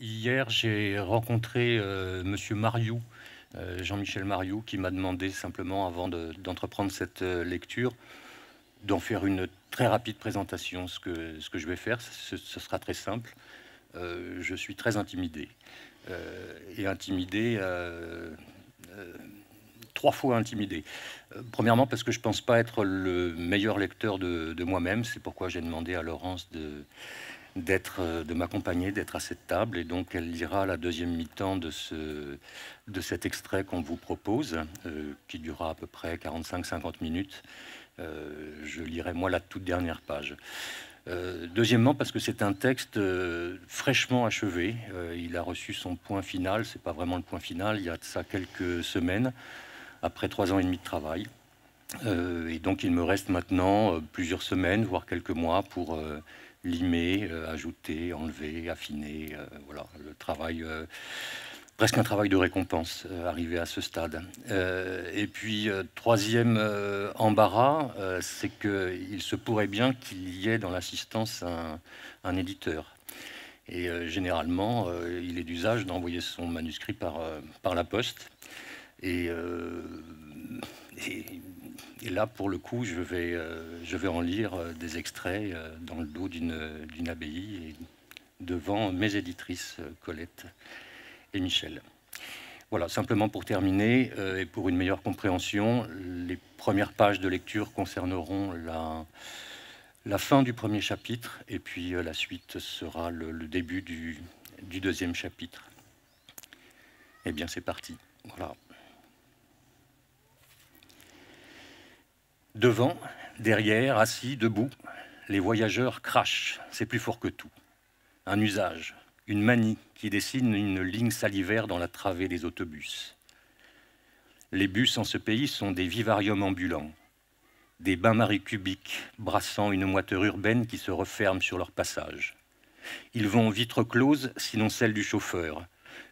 Hier, j'ai rencontré euh, Monsieur Mariou, euh, Jean-Michel Mariou, qui m'a demandé simplement, avant d'entreprendre cette euh, lecture, d'en faire une très rapide présentation. Ce que, je vais faire, ce, sera très simple. je suis très intimidé. et intimidé, trois fois intimidé. premièrement, parce que je ne pense pas être le meilleur lecteur de moi-même. C'est pourquoi j'ai demandé à Laurence de d'être, euh, de m'accompagner, d'être à cette table. Et donc, elle lira la deuxième mi-temps de, ce, de cet extrait qu'on vous propose, euh, qui durera à peu près 45-50 minutes. Euh, je lirai, moi, la toute dernière page. deuxièmement, parce que c'est un texte fraîchement achevé. il a reçu son point final. C'est pas vraiment le point final. Il y a de ça quelques semaines, après trois ans et demi de travail. et donc, il me reste maintenant plusieurs semaines, voire quelques mois, pour limer, euh, ajouter, enlever, affiner. Euh, voilà, le travail euh, presque un travail de récompense arrivé à ce stade. et puis, troisième embarras, c'est qu'il se pourrait bien qu'il y ait dans l'assistance un, éditeur. Et généralement, il est d'usage d'envoyer son manuscrit par, par la poste et là, pour le coup, je vais, euh, je vais en lire euh, des extraits euh, dans le dos d'une abbaye et devant mes éditrices Colette et Michel. Voilà, simplement pour terminer et pour une meilleure compréhension, les premières pages de lecture concerneront la, la fin du premier chapitre et puis la suite sera le, début du, du deuxième chapitre. Eh bien, c'est parti. Voilà. Devant, derrière, assis, debout, les voyageurs crachent, c'est plus fort que tout. Un usage, une manie qui dessine une ligne salivaire dans la travée des autobus. Les bus en ce pays sont des vivariums ambulants, des bains-maries cubiques brassant une moiteur urbaine qui se referme sur leur passage. Ils vont vitre close, sinon celle du chauffeur,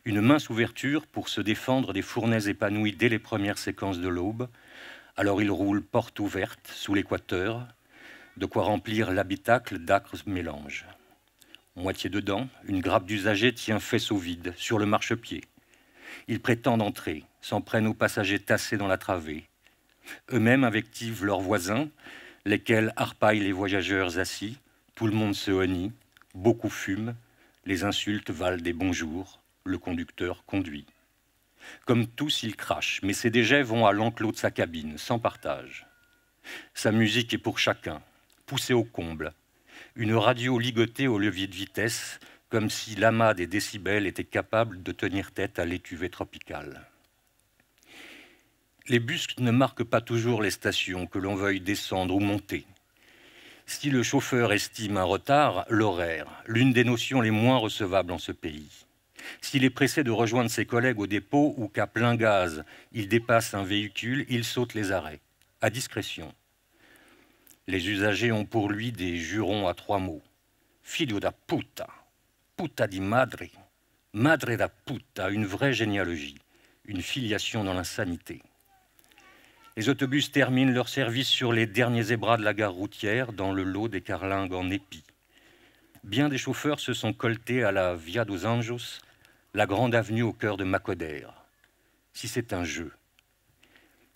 une mince ouverture pour se défendre des fournaises épanouies dès les premières séquences de l'aube, alors il roule porte ouverte sous l'équateur, de quoi remplir l'habitacle d'acres mélanges. Moitié dedans, une grappe d'usagers tient faisceau vide sur le marchepied. Ils prétendent entrer, s'en prennent aux passagers tassés dans la travée. Eux-mêmes invectivent leurs voisins, lesquels harpaillent les voyageurs assis. Tout le monde se honnit, beaucoup fument, les insultes valent des bonjours, le conducteur conduit. Comme tous, il crache, mais ses déjets vont à l'enclos de sa cabine, sans partage. Sa musique est pour chacun, poussée au comble. Une radio ligotée au levier de vitesse, comme si l'amas des décibels était capable de tenir tête à l'étuvée tropicale. Les busques ne marquent pas toujours les stations que l'on veuille descendre ou monter. Si le chauffeur estime un retard, l'horaire, l'une des notions les moins recevables en ce pays. S'il est pressé de rejoindre ses collègues au dépôt ou qu'à plein gaz, il dépasse un véhicule, il saute les arrêts, à discrétion. Les usagers ont pour lui des jurons à trois mots. Filio da puta, puta di madre, madre da puta, une vraie généalogie, une filiation dans l'insanité. Les autobus terminent leur service sur les derniers ébras de la gare routière, dans le lot des carlingues en épi. Bien des chauffeurs se sont coltés à la Via dos Anjos la grande avenue au cœur de Macodère, si c'est un jeu.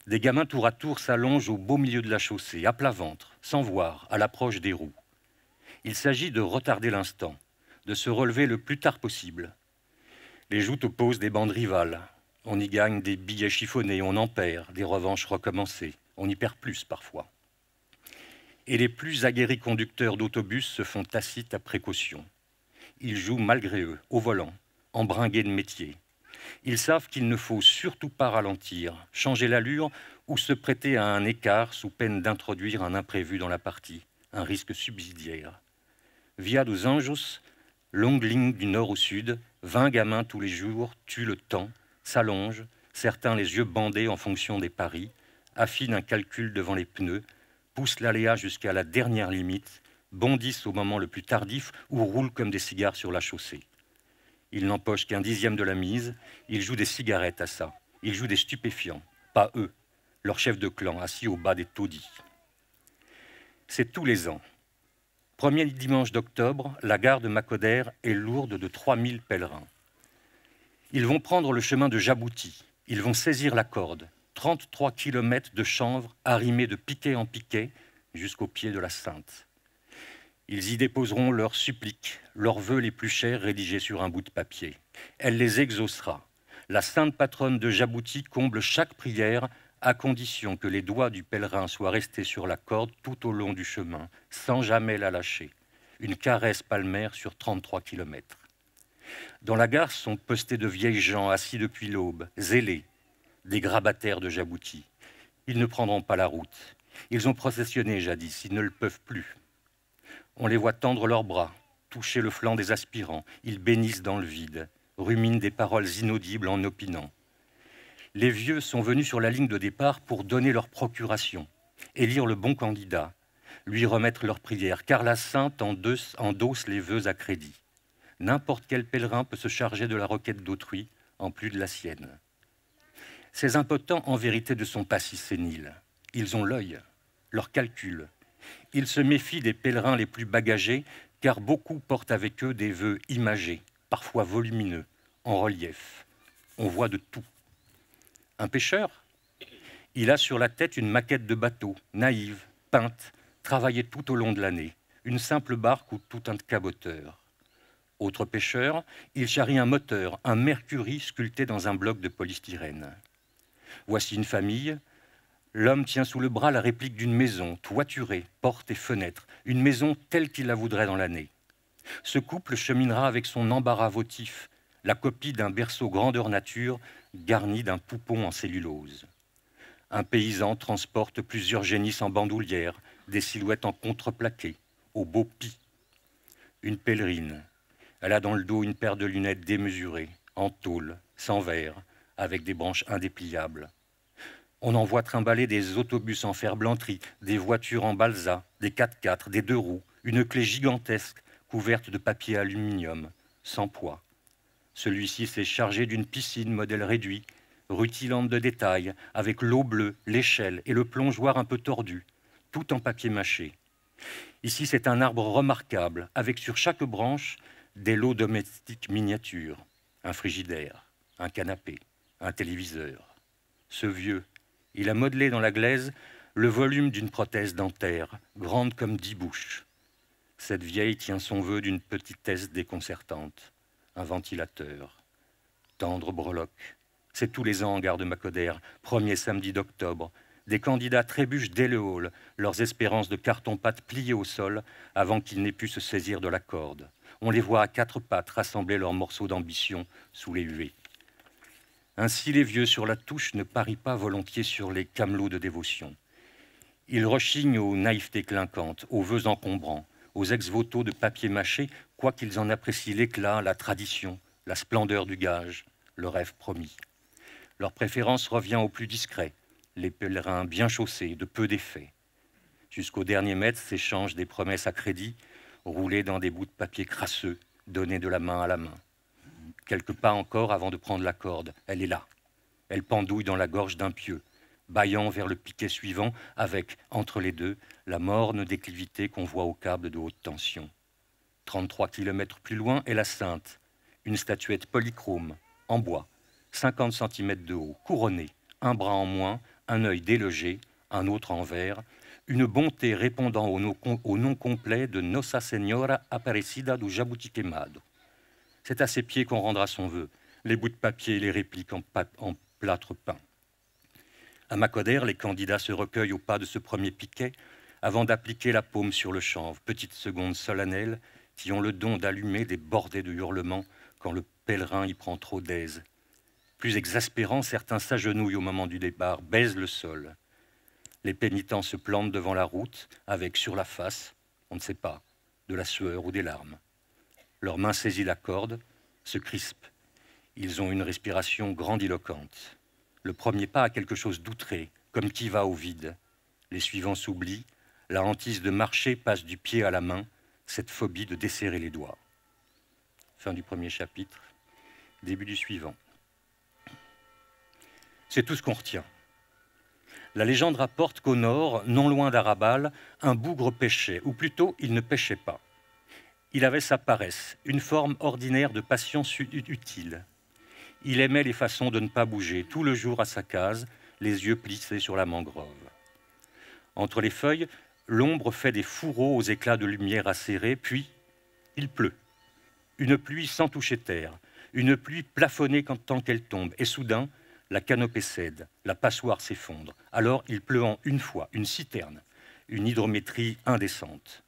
Des gamins tour à tour s'allongent au beau milieu de la chaussée, à plat ventre, sans voir, à l'approche des roues. Il s'agit de retarder l'instant, de se relever le plus tard possible. Les joutes opposent des bandes rivales. On y gagne des billets chiffonnés, on en perd, des revanches recommencées. On y perd plus parfois. Et les plus aguerris conducteurs d'autobus se font tacites à précaution. Ils jouent malgré eux, au volant, embringués de métier. Ils savent qu'il ne faut surtout pas ralentir, changer l'allure ou se prêter à un écart sous peine d'introduire un imprévu dans la partie, un risque subsidiaire. Via dos Anjos, longue ligne du nord au sud, 20 gamins tous les jours tuent le temps, s'allongent, certains les yeux bandés en fonction des paris, affinent un calcul devant les pneus, poussent l'aléa jusqu'à la dernière limite, bondissent au moment le plus tardif ou roulent comme des cigares sur la chaussée. Ils n'empochent qu'un dixième de la mise. Ils jouent des cigarettes à ça. Ils jouent des stupéfiants. Pas eux, leur chef de clan, assis au bas des taudis. C'est tous les ans. Premier dimanche d'octobre, la gare de Macoder est lourde de 3000 pèlerins. Ils vont prendre le chemin de Jabouti. Ils vont saisir la corde. 33 km de chanvre arrimé de piquet en piquet jusqu'au pied de la Sainte. Ils y déposeront leurs suppliques, leurs vœux les plus chers rédigés sur un bout de papier. Elle les exaucera. La sainte patronne de Jabouti comble chaque prière à condition que les doigts du pèlerin soient restés sur la corde tout au long du chemin, sans jamais la lâcher. Une caresse palmaire sur 33 kilomètres. Dans la gare sont postés de vieilles gens assis depuis l'aube, zélés, des grabataires de Jabouti. Ils ne prendront pas la route. Ils ont processionné jadis, ils ne le peuvent plus. On les voit tendre leurs bras, toucher le flanc des aspirants. Ils bénissent dans le vide, ruminent des paroles inaudibles en opinant. Les vieux sont venus sur la ligne de départ pour donner leur procuration, élire le bon candidat, lui remettre leur prière, car la sainte endosse les vœux à crédit. N'importe quel pèlerin peut se charger de la requête d'autrui, en plus de la sienne. Ces impotents, en vérité, ne sont pas si séniles. Ils ont l'œil, leur calcul, il se méfie des pèlerins les plus bagagés, car beaucoup portent avec eux des vœux imagés, parfois volumineux, en relief. On voit de tout. Un pêcheur Il a sur la tête une maquette de bateau, naïve, peinte, travaillée tout au long de l'année, une simple barque ou tout un caboteur. Autre pêcheur, il charrie un moteur, un mercury sculpté dans un bloc de polystyrène. Voici une famille L'homme tient sous le bras la réplique d'une maison, toiturée, porte et fenêtre, une maison telle qu'il la voudrait dans l'année. Ce couple cheminera avec son embarras votif, la copie d'un berceau grandeur nature garni d'un poupon en cellulose. Un paysan transporte plusieurs génisses en bandoulière, des silhouettes en contreplaqué, au beau pis. Une pèlerine. Elle a dans le dos une paire de lunettes démesurées, en tôle, sans verre, avec des branches indépliables. On en voit trimballer des autobus en fer-blanterie, des voitures en balsa, des 4x4, des deux roues, une clé gigantesque couverte de papier aluminium, sans poids. Celui-ci s'est chargé d'une piscine modèle réduit, rutilante de détails, avec l'eau bleue, l'échelle et le plongeoir un peu tordu, tout en papier mâché. Ici, c'est un arbre remarquable, avec sur chaque branche des lots domestiques miniatures, un frigidaire, un canapé, un téléviseur. Ce vieux, il a modelé dans la glaise le volume d'une prothèse dentaire, grande comme dix bouches. Cette vieille tient son vœu d'une petitesse déconcertante. Un ventilateur. Tendre breloque. C'est tous les ans en gare de Macodère, premier samedi d'octobre. Des candidats trébuchent dès le hall, leurs espérances de carton-pâte pliées au sol avant qu'ils n'aient pu se saisir de la corde. On les voit à quatre pattes rassembler leurs morceaux d'ambition sous les huées. Ainsi les vieux sur la touche ne parient pas volontiers sur les camelots de dévotion. Ils rechignent aux naïvetés clinquantes, aux vœux encombrants, aux ex-votos de papier mâché, quoiqu'ils en apprécient l'éclat, la tradition, la splendeur du gage, le rêve promis. Leur préférence revient aux plus discrets, les pèlerins bien chaussés, de peu d'effets. Jusqu'au dernier mètre s'échangent des promesses à crédit, roulées dans des bouts de papier crasseux, donnés de la main à la main quelques pas encore avant de prendre la corde. Elle est là. Elle pendouille dans la gorge d'un pieu, baillant vers le piquet suivant, avec, entre les deux, la morne déclivité qu'on voit au câble de haute tension. 33 km plus loin est la Sainte, une statuette polychrome, en bois, 50 cm de haut, couronnée, un bras en moins, un œil délogé, un autre en verre, une bonté répondant au nom, complet de Nossa Senhora Aparecida do Jabutiquemado. C'est à ses pieds qu'on rendra son vœu, les bouts de papier et les répliques en, plâtre peint. À Macodère, les candidats se recueillent au pas de ce premier piquet avant d'appliquer la paume sur le chanvre, petites secondes solennelles qui ont le don d'allumer des bordées de hurlements quand le pèlerin y prend trop d'aise. Plus exaspérant, certains s'agenouillent au moment du départ, baisent le sol. Les pénitents se plantent devant la route avec, sur la face, on ne sait pas, de la sueur ou des larmes. Leur main saisit la corde, se crispe. Ils ont une respiration grandiloquente. Le premier pas a quelque chose d'outré, comme qui va au vide. Les suivants s'oublient. La hantise de marcher passe du pied à la main, cette phobie de desserrer les doigts. Fin du premier chapitre, début du suivant. C'est tout ce qu'on retient. La légende rapporte qu'au nord, non loin d'Arabal, un bougre pêchait, ou plutôt il ne pêchait pas. Il avait sa paresse, une forme ordinaire de patience utile. Il aimait les façons de ne pas bouger, tout le jour à sa case, les yeux plissés sur la mangrove. Entre les feuilles, l'ombre fait des fourreaux aux éclats de lumière acérés, puis il pleut. Une pluie sans toucher terre, une pluie plafonnée tant qu'elle tombe, et soudain, la canopée cède, la passoire s'effondre. Alors il pleut en une fois, une citerne, une hydrométrie indécente.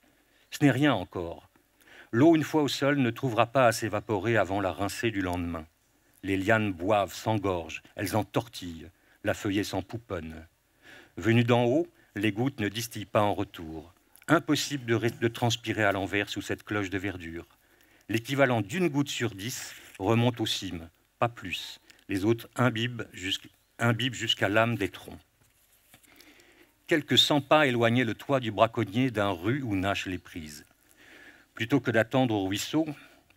Ce n'est rien encore, L'eau, une fois au sol, ne trouvera pas à s'évaporer avant la rincée du lendemain. Les lianes boivent, s'engorgent, elles entortillent, la feuillée s'en pouponne. Venues d'en haut, les gouttes ne distillent pas en retour. Impossible de, transpirer à l'envers sous cette cloche de verdure. L'équivalent d'une goutte sur dix remonte aux cimes, pas plus. Les autres imbibent jusqu'à l'âme des troncs. Quelques cent pas éloignaient le toit du braconnier d'un rue où nagent les prises. Plutôt que d'attendre au ruisseau,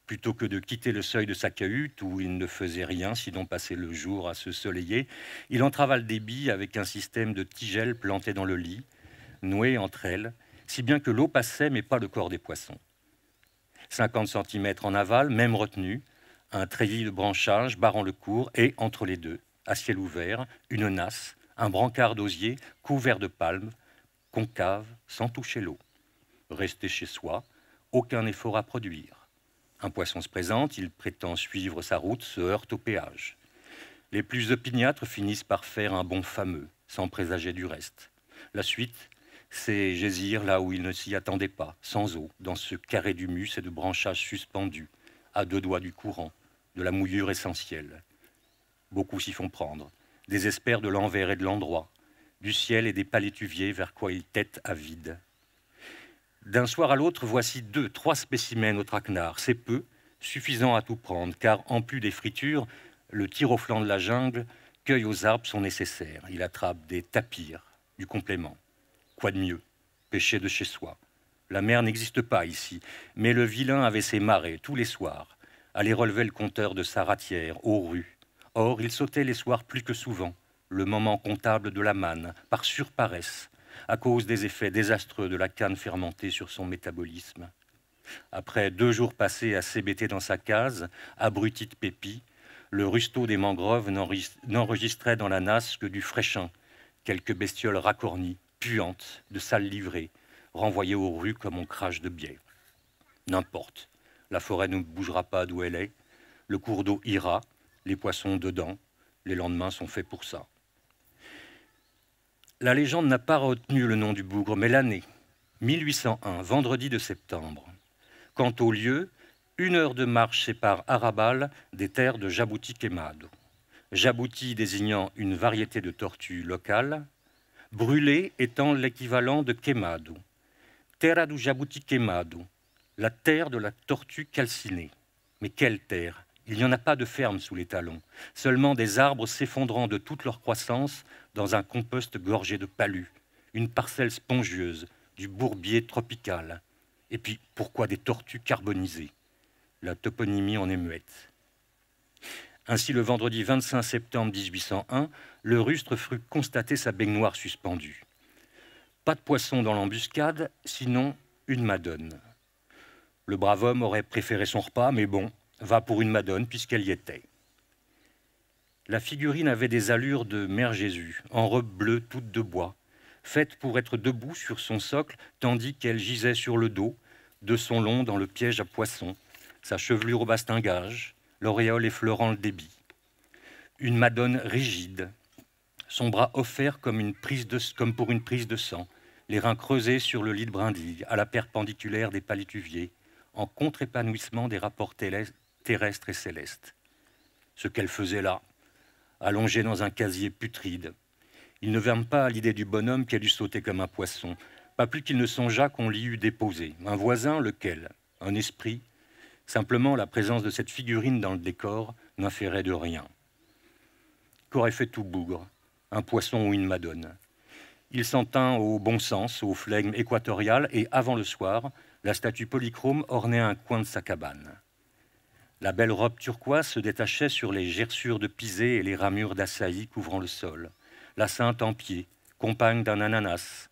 plutôt que de quitter le seuil de sa cahute où il ne faisait rien sinon passer le jour à se soleiller, il entrava le débit avec un système de tigelles plantées dans le lit, nouées entre elles, si bien que l'eau passait mais pas le corps des poissons. 50 cm en aval, même retenu un treillis de branchage barrant le cours et, entre les deux, à ciel ouvert, une nasse, un brancard d'osier couvert de palmes, concave, sans toucher l'eau. Rester chez soi, aucun effort à produire. Un poisson se présente, il prétend suivre sa route, se heurte au péage. Les plus opiniâtres finissent par faire un bon fameux, sans présager du reste. La suite, c'est gésir là où ils ne s'y attendaient pas, sans eau, dans ce carré d'humus et de branchages suspendus, à deux doigts du courant, de la mouillure essentielle. Beaucoup s'y font prendre, désespèrent de l'envers et de l'endroit, du ciel et des palétuviers vers quoi ils têtent à vide. D'un soir à l'autre, voici deux, trois spécimens au traquenard. C'est peu, suffisant à tout prendre, car en plus des fritures, le tir au flanc de la jungle, cueille aux arbres sont nécessaires. Il attrape des tapirs, du complément. Quoi de mieux Pêcher de chez soi. La mer n'existe pas ici, mais le vilain avait ses marées tous les soirs, allait relever le compteur de sa ratière aux rues. Or, il sautait les soirs plus que souvent, le moment comptable de la manne, par surparesse, à cause des effets désastreux de la canne fermentée sur son métabolisme. Après deux jours passés à s'ébêter dans sa case, abruti de pépis, le rusto des mangroves n'enregistrait dans la nasse que du fraîchin, quelques bestioles racornies, puantes, de sales livrées, renvoyées aux rues comme on crache de biais. N'importe, la forêt ne bougera pas d'où elle est, le cours d'eau ira, les poissons dedans, les lendemains sont faits pour ça. La légende n'a pas retenu le nom du bougre, mais l'année, 1801, vendredi de septembre. Quant au lieu, une heure de marche sépare Arabal des terres de Jabouti Kemado. Jabouti désignant une variété de tortue locale, brûlé étant l'équivalent de Kemado. Terra du Jabouti kemado la terre de la tortue calcinée. Mais quelle terre il n'y en a pas de ferme sous les talons, seulement des arbres s'effondrant de toute leur croissance dans un compost gorgé de palus, une parcelle spongieuse, du bourbier tropical. Et puis, pourquoi des tortues carbonisées La toponymie en est muette. Ainsi, le vendredi 25 septembre 1801, le rustre frut constater sa baignoire suspendue. Pas de poisson dans l'embuscade, sinon une madone. Le brave homme aurait préféré son repas, mais bon, va pour une madone puisqu'elle y était. La figurine avait des allures de Mère Jésus, en robe bleue toute de bois, faite pour être debout sur son socle, tandis qu'elle gisait sur le dos, de son long dans le piège à poissons, sa chevelure au bastingage, l'auréole effleurant le débit. Une madone rigide, son bras offert comme, pour une prise de sang, les reins creusés sur le lit de brindilles, à la perpendiculaire des palétuviers, en contre-épanouissement des rapports terrestre et céleste. Ce qu'elle faisait là, allongée dans un casier putride. Il ne vint pas à l'idée du bonhomme qu'elle eût sauté comme un poisson, pas plus qu'il ne songea qu'on l'y eût déposé. Un voisin, lequel Un esprit Simplement, la présence de cette figurine dans le décor n'inférait de rien. Qu'aurait fait tout bougre Un poisson ou une madone Il s'en tint au bon sens, au flegme équatorial, et avant le soir, la statue polychrome ornait un coin de sa cabane. La belle robe turquoise se détachait sur les gerçures de pisé et les ramures d'assaï couvrant le sol. La sainte en pied, compagne d'un ananas,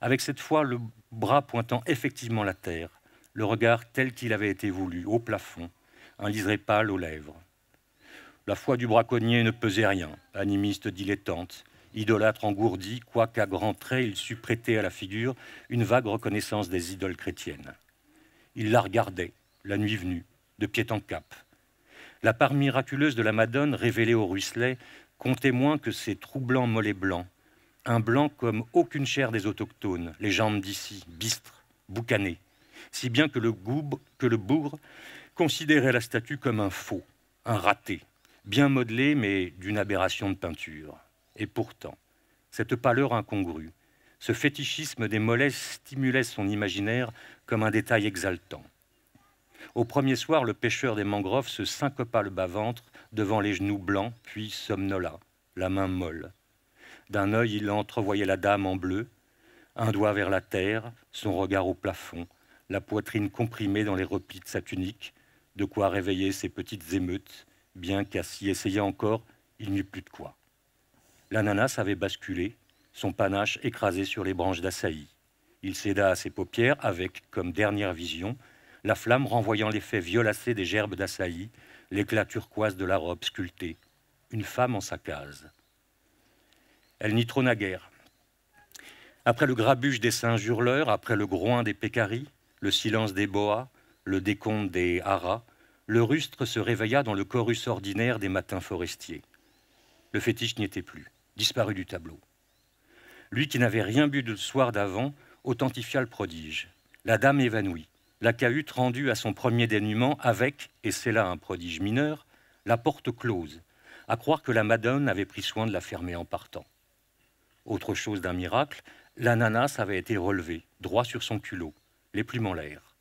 avec cette fois le bras pointant effectivement la terre, le regard tel qu'il avait été voulu, au plafond, un liseré pâle aux lèvres. La foi du braconnier ne pesait rien, animiste dilettante, idolâtre engourdi, quoiqu'à grands traits il sût prêter à la figure une vague reconnaissance des idoles chrétiennes. Il la regardait, la nuit venue, de pied en cap. La part miraculeuse de la Madone révélée au ruisselet comptait moins que ses troublants mollets blancs, un blanc comme aucune chair des autochtones, les jambes d'ici, bistres, boucanées, si bien que le, goubre, que le bougre considérait la statue comme un faux, un raté, bien modelé mais d'une aberration de peinture. Et pourtant, cette pâleur incongrue, ce fétichisme des mollets stimulait son imaginaire comme un détail exaltant. Au premier soir, le pêcheur des mangroves se syncopa le bas-ventre devant les genoux blancs, puis somnola, la main molle. D'un œil, il entrevoyait la dame en bleu, un doigt vers la terre, son regard au plafond, la poitrine comprimée dans les replis de sa tunique, de quoi réveiller ses petites émeutes, bien qu'à s'y essayer encore, il n'y eût plus de quoi. L'ananas avait basculé, son panache écrasé sur les branches d'assaillie. Il céda à ses paupières avec, comme dernière vision, la flamme renvoyant l'effet violacé des gerbes d'assaillie, l'éclat turquoise de la robe sculptée. Une femme en sa case. Elle n'y trôna guère. Après le grabuge des singes hurleurs, après le groin des pécaris, le silence des boas, le décompte des haras, le rustre se réveilla dans le chorus ordinaire des matins forestiers. Le fétiche n'y était plus, disparu du tableau. Lui qui n'avait rien bu de le soir d'avant authentifia le prodige. La dame évanouie, la cahute rendue à son premier dénuement avec, et c'est là un prodige mineur, la porte close, à croire que la Madone avait pris soin de la fermer en partant. Autre chose d'un miracle, l'ananas avait été relevé, droit sur son culot, les plumes en l'air.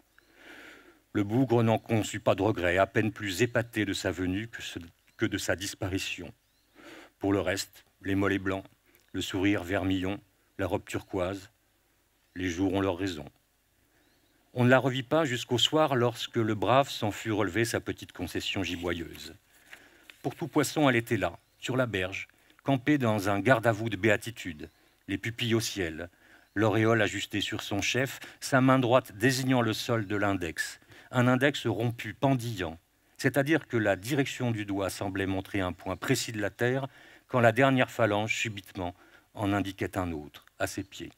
Le bougre n'en conçut pas de regret, à peine plus épaté de sa venue que, que de sa disparition. Pour le reste, les mollets blancs, le sourire vermillon, la robe turquoise, les jours ont leur raison. On ne la revit pas jusqu'au soir lorsque le brave s'en fut relevé sa petite concession giboyeuse. Pour tout poisson, elle était là, sur la berge, campée dans un garde-à-vous de béatitude, les pupilles au ciel, l'auréole ajustée sur son chef, sa main droite désignant le sol de l'index, un index rompu, pendillant, c'est-à-dire que la direction du doigt semblait montrer un point précis de la terre quand la dernière phalange, subitement, en indiquait un autre, à ses pieds.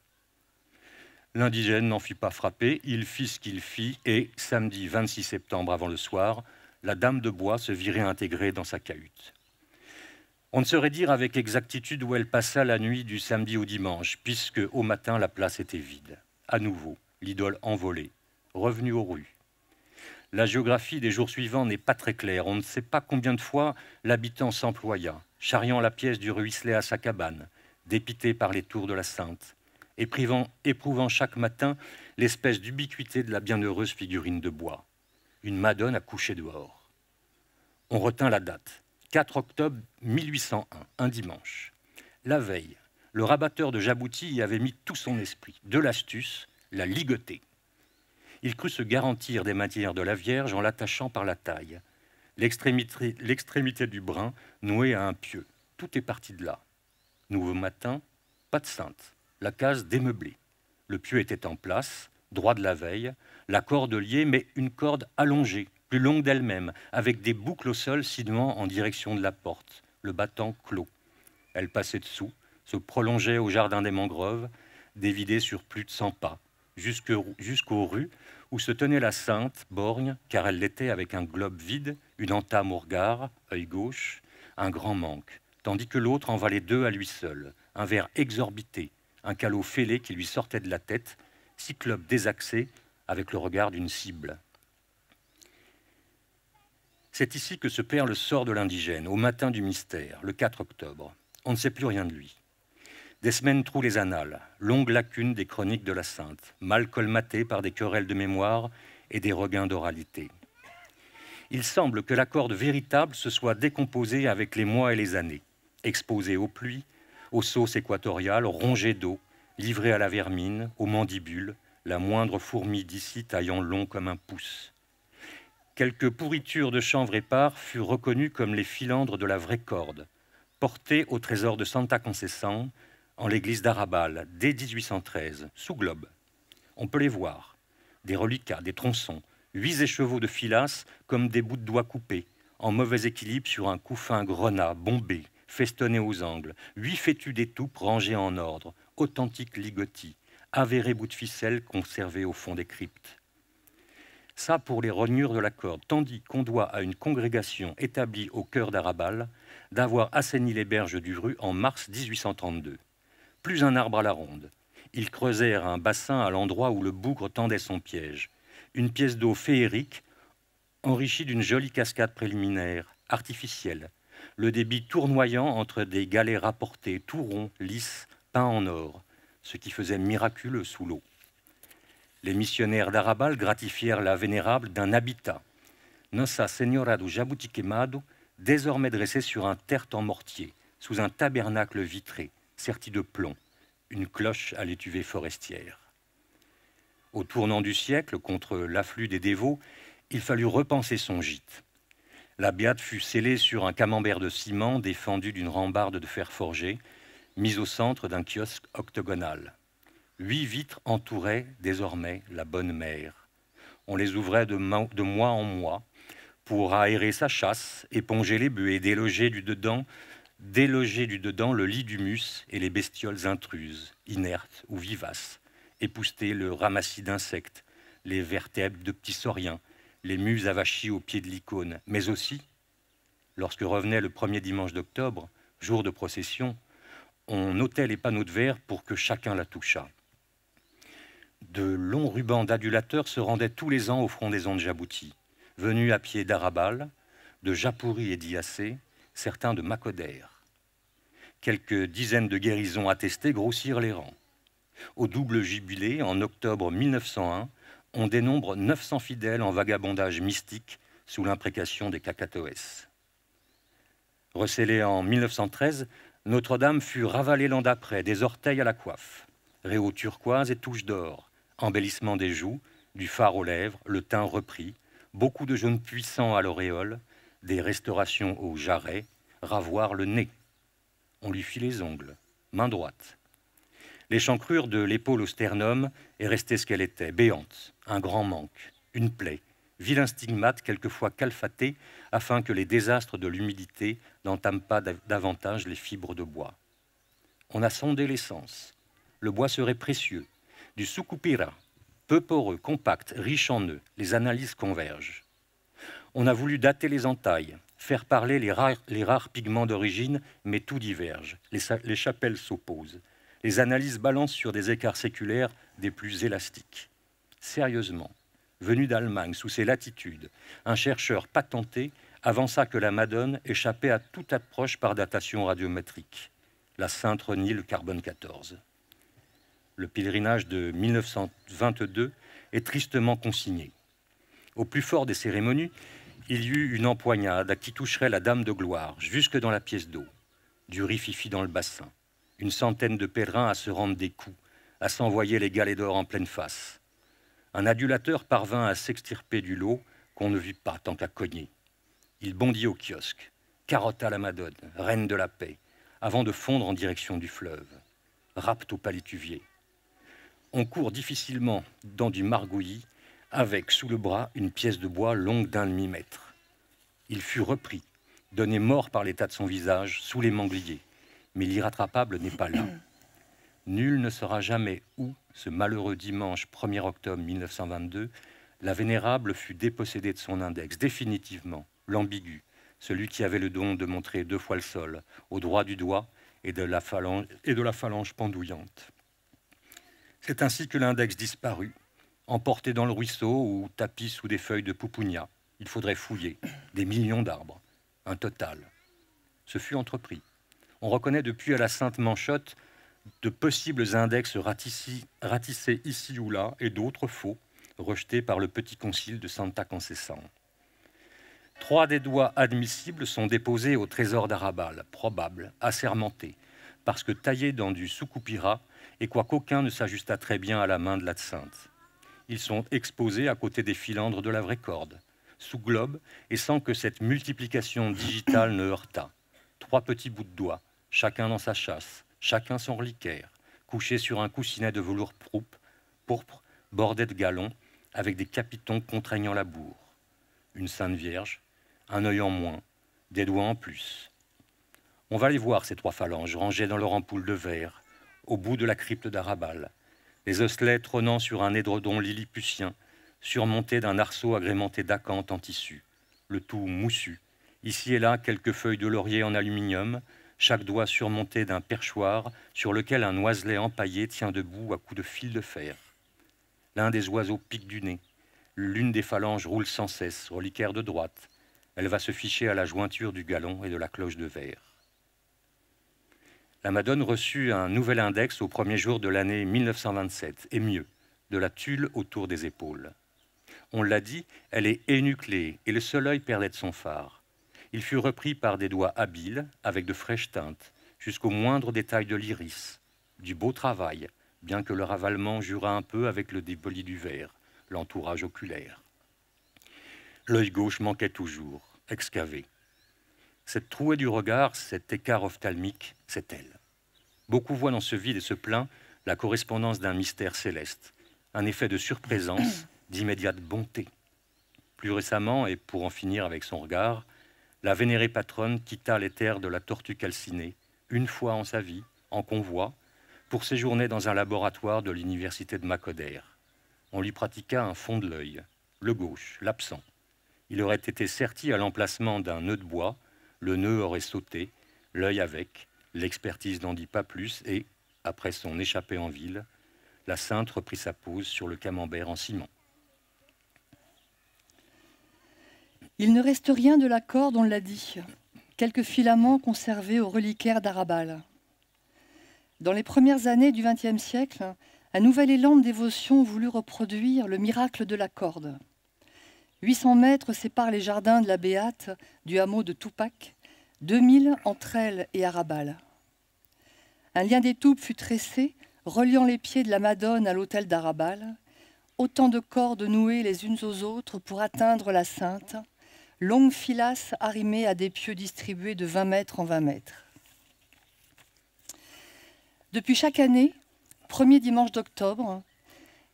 L'indigène n'en fut pas frappé, il fit ce qu'il fit, et, samedi 26 septembre avant le soir, la dame de bois se vit réintégrée dans sa cahute. On ne saurait dire avec exactitude où elle passa la nuit du samedi au dimanche, puisque au matin la place était vide. À nouveau, l'idole envolée, revenue aux rues. La géographie des jours suivants n'est pas très claire. On ne sait pas combien de fois l'habitant s'employa, charriant la pièce du ruisselet à sa cabane, dépité par les tours de la Sainte, éprouvant, éprouvant chaque matin l'espèce d'ubiquité de la bienheureuse figurine de bois, une madone à coucher dehors. On retint la date, 4 octobre 1801, un dimanche. La veille, le rabatteur de Jabouti y avait mis tout son esprit, de l'astuce, la ligoter. Il crut se garantir des matières de la Vierge en l'attachant par la taille, l'extrémité du brin nouée à un pieu. Tout est parti de là. Nouveau matin, pas de sainte la case démeublée. Le pieu était en place, droit de la veille, la corde liée, mais une corde allongée, plus longue d'elle-même, avec des boucles au sol sinuant en direction de la porte, le battant clos. Elle passait dessous, se prolongeait au jardin des mangroves, dévidée sur plus de 100 pas, jusqu'aux rues où se tenait la sainte, borgne, car elle l'était avec un globe vide, une entame au regard, œil gauche, un grand manque, tandis que l'autre en valait deux à lui seul, un verre exorbité, un calot fêlé qui lui sortait de la tête, cyclope désaxé avec le regard d'une cible. C'est ici que se perd le sort de l'indigène, au matin du mystère, le 4 octobre. On ne sait plus rien de lui. Des semaines trouent les annales, longues lacunes des chroniques de la Sainte, mal colmatées par des querelles de mémoire et des regains d'oralité. Il semble que la corde véritable se soit décomposée avec les mois et les années, exposée aux pluies, aux sauces équatoriales rongées d'eau, livrées à la vermine, aux mandibules, la moindre fourmi d'ici taillant long comme un pouce. Quelques pourritures de chanvre épars furent reconnues comme les filandres de la vraie corde, portées au trésor de Santa Concessan, en l'église d'Arabal, dès 1813, sous globe. On peut les voir, des reliquats, des tronçons, huit écheveaux de filasse comme des bouts de doigts coupés, en mauvais équilibre sur un couffin grenat bombé, festonnés aux angles, huit fétus d'étoupe rangés en ordre, authentiques ligotis, avérés bouts de ficelle conservés au fond des cryptes. Ça pour les rognures de la corde, tandis qu'on doit à une congrégation établie au cœur d'Arabal d'avoir assaini les berges du Rue en mars 1832. Plus un arbre à la ronde. Ils creusèrent un bassin à l'endroit où le bougre tendait son piège. Une pièce d'eau féerique, enrichie d'une jolie cascade préliminaire, artificielle, le débit tournoyant entre des galets rapportés tout ronds, lisses, peints en or, ce qui faisait miraculeux sous l'eau. Les missionnaires d'Arabal gratifièrent la vénérable d'un habitat, Nossa Senhora do Jabutiquemado, désormais dressée sur un tertre en mortier, sous un tabernacle vitré, serti de plomb, une cloche à l'étuvée forestière. Au tournant du siècle, contre l'afflux des dévots, il fallut repenser son gîte. La biate fut scellée sur un camembert de ciment défendu d'une rambarde de fer forgé, mise au centre d'un kiosque octogonal. Huit vitres entouraient désormais la bonne mère. On les ouvrait de, mois en mois pour aérer sa chasse, éponger les buées, déloger du dedans, déloger du dedans le lit d'humus et les bestioles intruses, inertes ou vivaces, épouster le ramassis d'insectes, les vertèbres de petits sauriens, les muses avachies au pied de l'icône, mais aussi, lorsque revenait le premier dimanche d'octobre, jour de procession, on ôtait les panneaux de verre pour que chacun la touchât. De longs rubans d'adulateurs se rendaient tous les ans au front des ondes jabouties, venus à pied d'Arabal, de Japouri et d'Iacé, certains de Macodère. Quelques dizaines de guérisons attestées grossirent les rangs. Au double jubilé, en octobre 1901, on dénombre 900 fidèles en vagabondage mystique sous l'imprécation des cacatoès. Recellée en 1913, Notre-Dame fut ravalée l'an d'après, des orteils à la coiffe, réaux turquoise et touches d'or, embellissement des joues, du phare aux lèvres, le teint repris, beaucoup de jeunes puissants à l'auréole, des restaurations aux jarrets, ravoir le nez. On lui fit les ongles, main droite. L'échancrure de l'épaule au sternum est restée ce qu'elle était, béante un grand manque, une plaie, vilain stigmate quelquefois calfaté, afin que les désastres de l'humidité n'entament pas davantage les fibres de bois. On a sondé l'essence. Le bois serait précieux. Du sucupira, peu poreux, compact, riche en nœuds, les analyses convergent. On a voulu dater les entailles, faire parler les rares, pigments d'origine, mais tout diverge. les chapelles s'opposent. Les analyses balancent sur des écarts séculaires des plus élastiques sérieusement, venu d'Allemagne sous ses latitudes, un chercheur patenté avança que la Madone échappait à toute approche par datation radiométrique. La sainte renie le carbone 14. Le pèlerinage de 1922 est tristement consigné. Au plus fort des cérémonies, il y eut une empoignade à qui toucherait la Dame de Gloire, jusque dans la pièce d'eau, du rififi dans le bassin, une centaine de pèlerins à se rendre des coups, à s'envoyer les galets d'or en pleine face, un adulateur parvint à s'extirper du lot qu'on ne vit pas tant qu'à cogner. Il bondit au kiosque, carotta la Madone, reine de la paix, avant de fondre en direction du fleuve, rapte au palétuvier. On court difficilement dans du margouillis avec sous le bras une pièce de bois longue d'un demi-mètre. Il fut repris, donné mort par l'état de son visage, sous les mangliers. Mais l'irrattrapable n'est pas là. Nul ne saura jamais où, ce malheureux dimanche 1er octobre 1922, la Vénérable fut dépossédée de son index, définitivement, l'ambigu, celui qui avait le don de montrer deux fois le sol, au droit du doigt et de la phalange, pendouillante. C'est ainsi que l'index disparut, emporté dans le ruisseau ou tapis sous des feuilles de poupounia. Il faudrait fouiller des millions d'arbres, un total. Ce fut entrepris. On reconnaît depuis à la Sainte Manchotte de possibles index ratissés ici ou là et d'autres faux, rejetés par le petit concile de Santa Concessan. Trois des doigts admissibles sont déposés au trésor d'Arabal, probable, assermentés, parce que taillés dans du soukoupira, et quoiqu'aucun ne s'ajustât très bien à la main de la sainte. Ils sont exposés à côté des filandres de la vraie corde, sous globe, et sans que cette multiplication digitale ne heurtât. Trois petits bouts de doigts, chacun dans sa chasse, chacun son reliquaire, couché sur un coussinet de velours proupe, pourpre, bordé de galons, avec des capitons contraignant la bourre. Une Sainte Vierge, un œil en moins, des doigts en plus. On va les voir, ces trois phalanges, rangées dans leur ampoule de verre, au bout de la crypte d'Arabal, les osselets trônant sur un édredon lilliputien, surmonté d'un arceau agrémenté d'acanthes en tissu, le tout moussu, ici et là quelques feuilles de laurier en aluminium, chaque doigt surmonté d'un perchoir sur lequel un oiselet empaillé tient debout à coups de fil de fer. L'un des oiseaux pique du nez. L'une des phalanges roule sans cesse, reliquaire de droite. Elle va se ficher à la jointure du galon et de la cloche de verre. La Madone reçut un nouvel index au premier jour de l'année 1927, et mieux, de la tulle autour des épaules. On l'a dit, elle est énuclée et le soleil œil perdait de son phare il fut repris par des doigts habiles, avec de fraîches teintes, jusqu'au moindre détail de l'iris, du beau travail, bien que le ravalement jura un peu avec le dépoli du verre, l'entourage oculaire. L'œil gauche manquait toujours, excavé. Cette trouée du regard, cet écart ophtalmique, c'est elle. Beaucoup voient dans ce vide et ce plein la correspondance d'un mystère céleste, un effet de surprésence, d'immédiate bonté. Plus récemment, et pour en finir avec son regard, la vénérée patronne quitta les terres de la tortue calcinée, une fois en sa vie, en convoi, pour séjourner dans un laboratoire de l'université de Macoder. On lui pratiqua un fond de l'œil, le gauche, l'absent. Il aurait été serti à l'emplacement d'un nœud de bois, le nœud aurait sauté, l'œil avec, l'expertise n'en dit pas plus, et, après son échappée en ville, la sainte reprit sa pose sur le camembert en ciment. Il ne reste rien de la corde, on l'a dit, quelques filaments conservés au reliquaire d'Arabal. Dans les premières années du XXe siècle, un nouvel élan de dévotion voulut reproduire le miracle de la corde. 800 mètres séparent les jardins de la Béate du hameau de Tupac, 2000 entre elles et Arabal. Un lien d'étoupe fut tressé, reliant les pieds de la Madone à l'autel d'Arabal. Autant de cordes nouées les unes aux autres pour atteindre la Sainte, longues filasses arrimées à des pieux distribués de 20 mètres en 20 mètres. Depuis chaque année, premier dimanche d'octobre,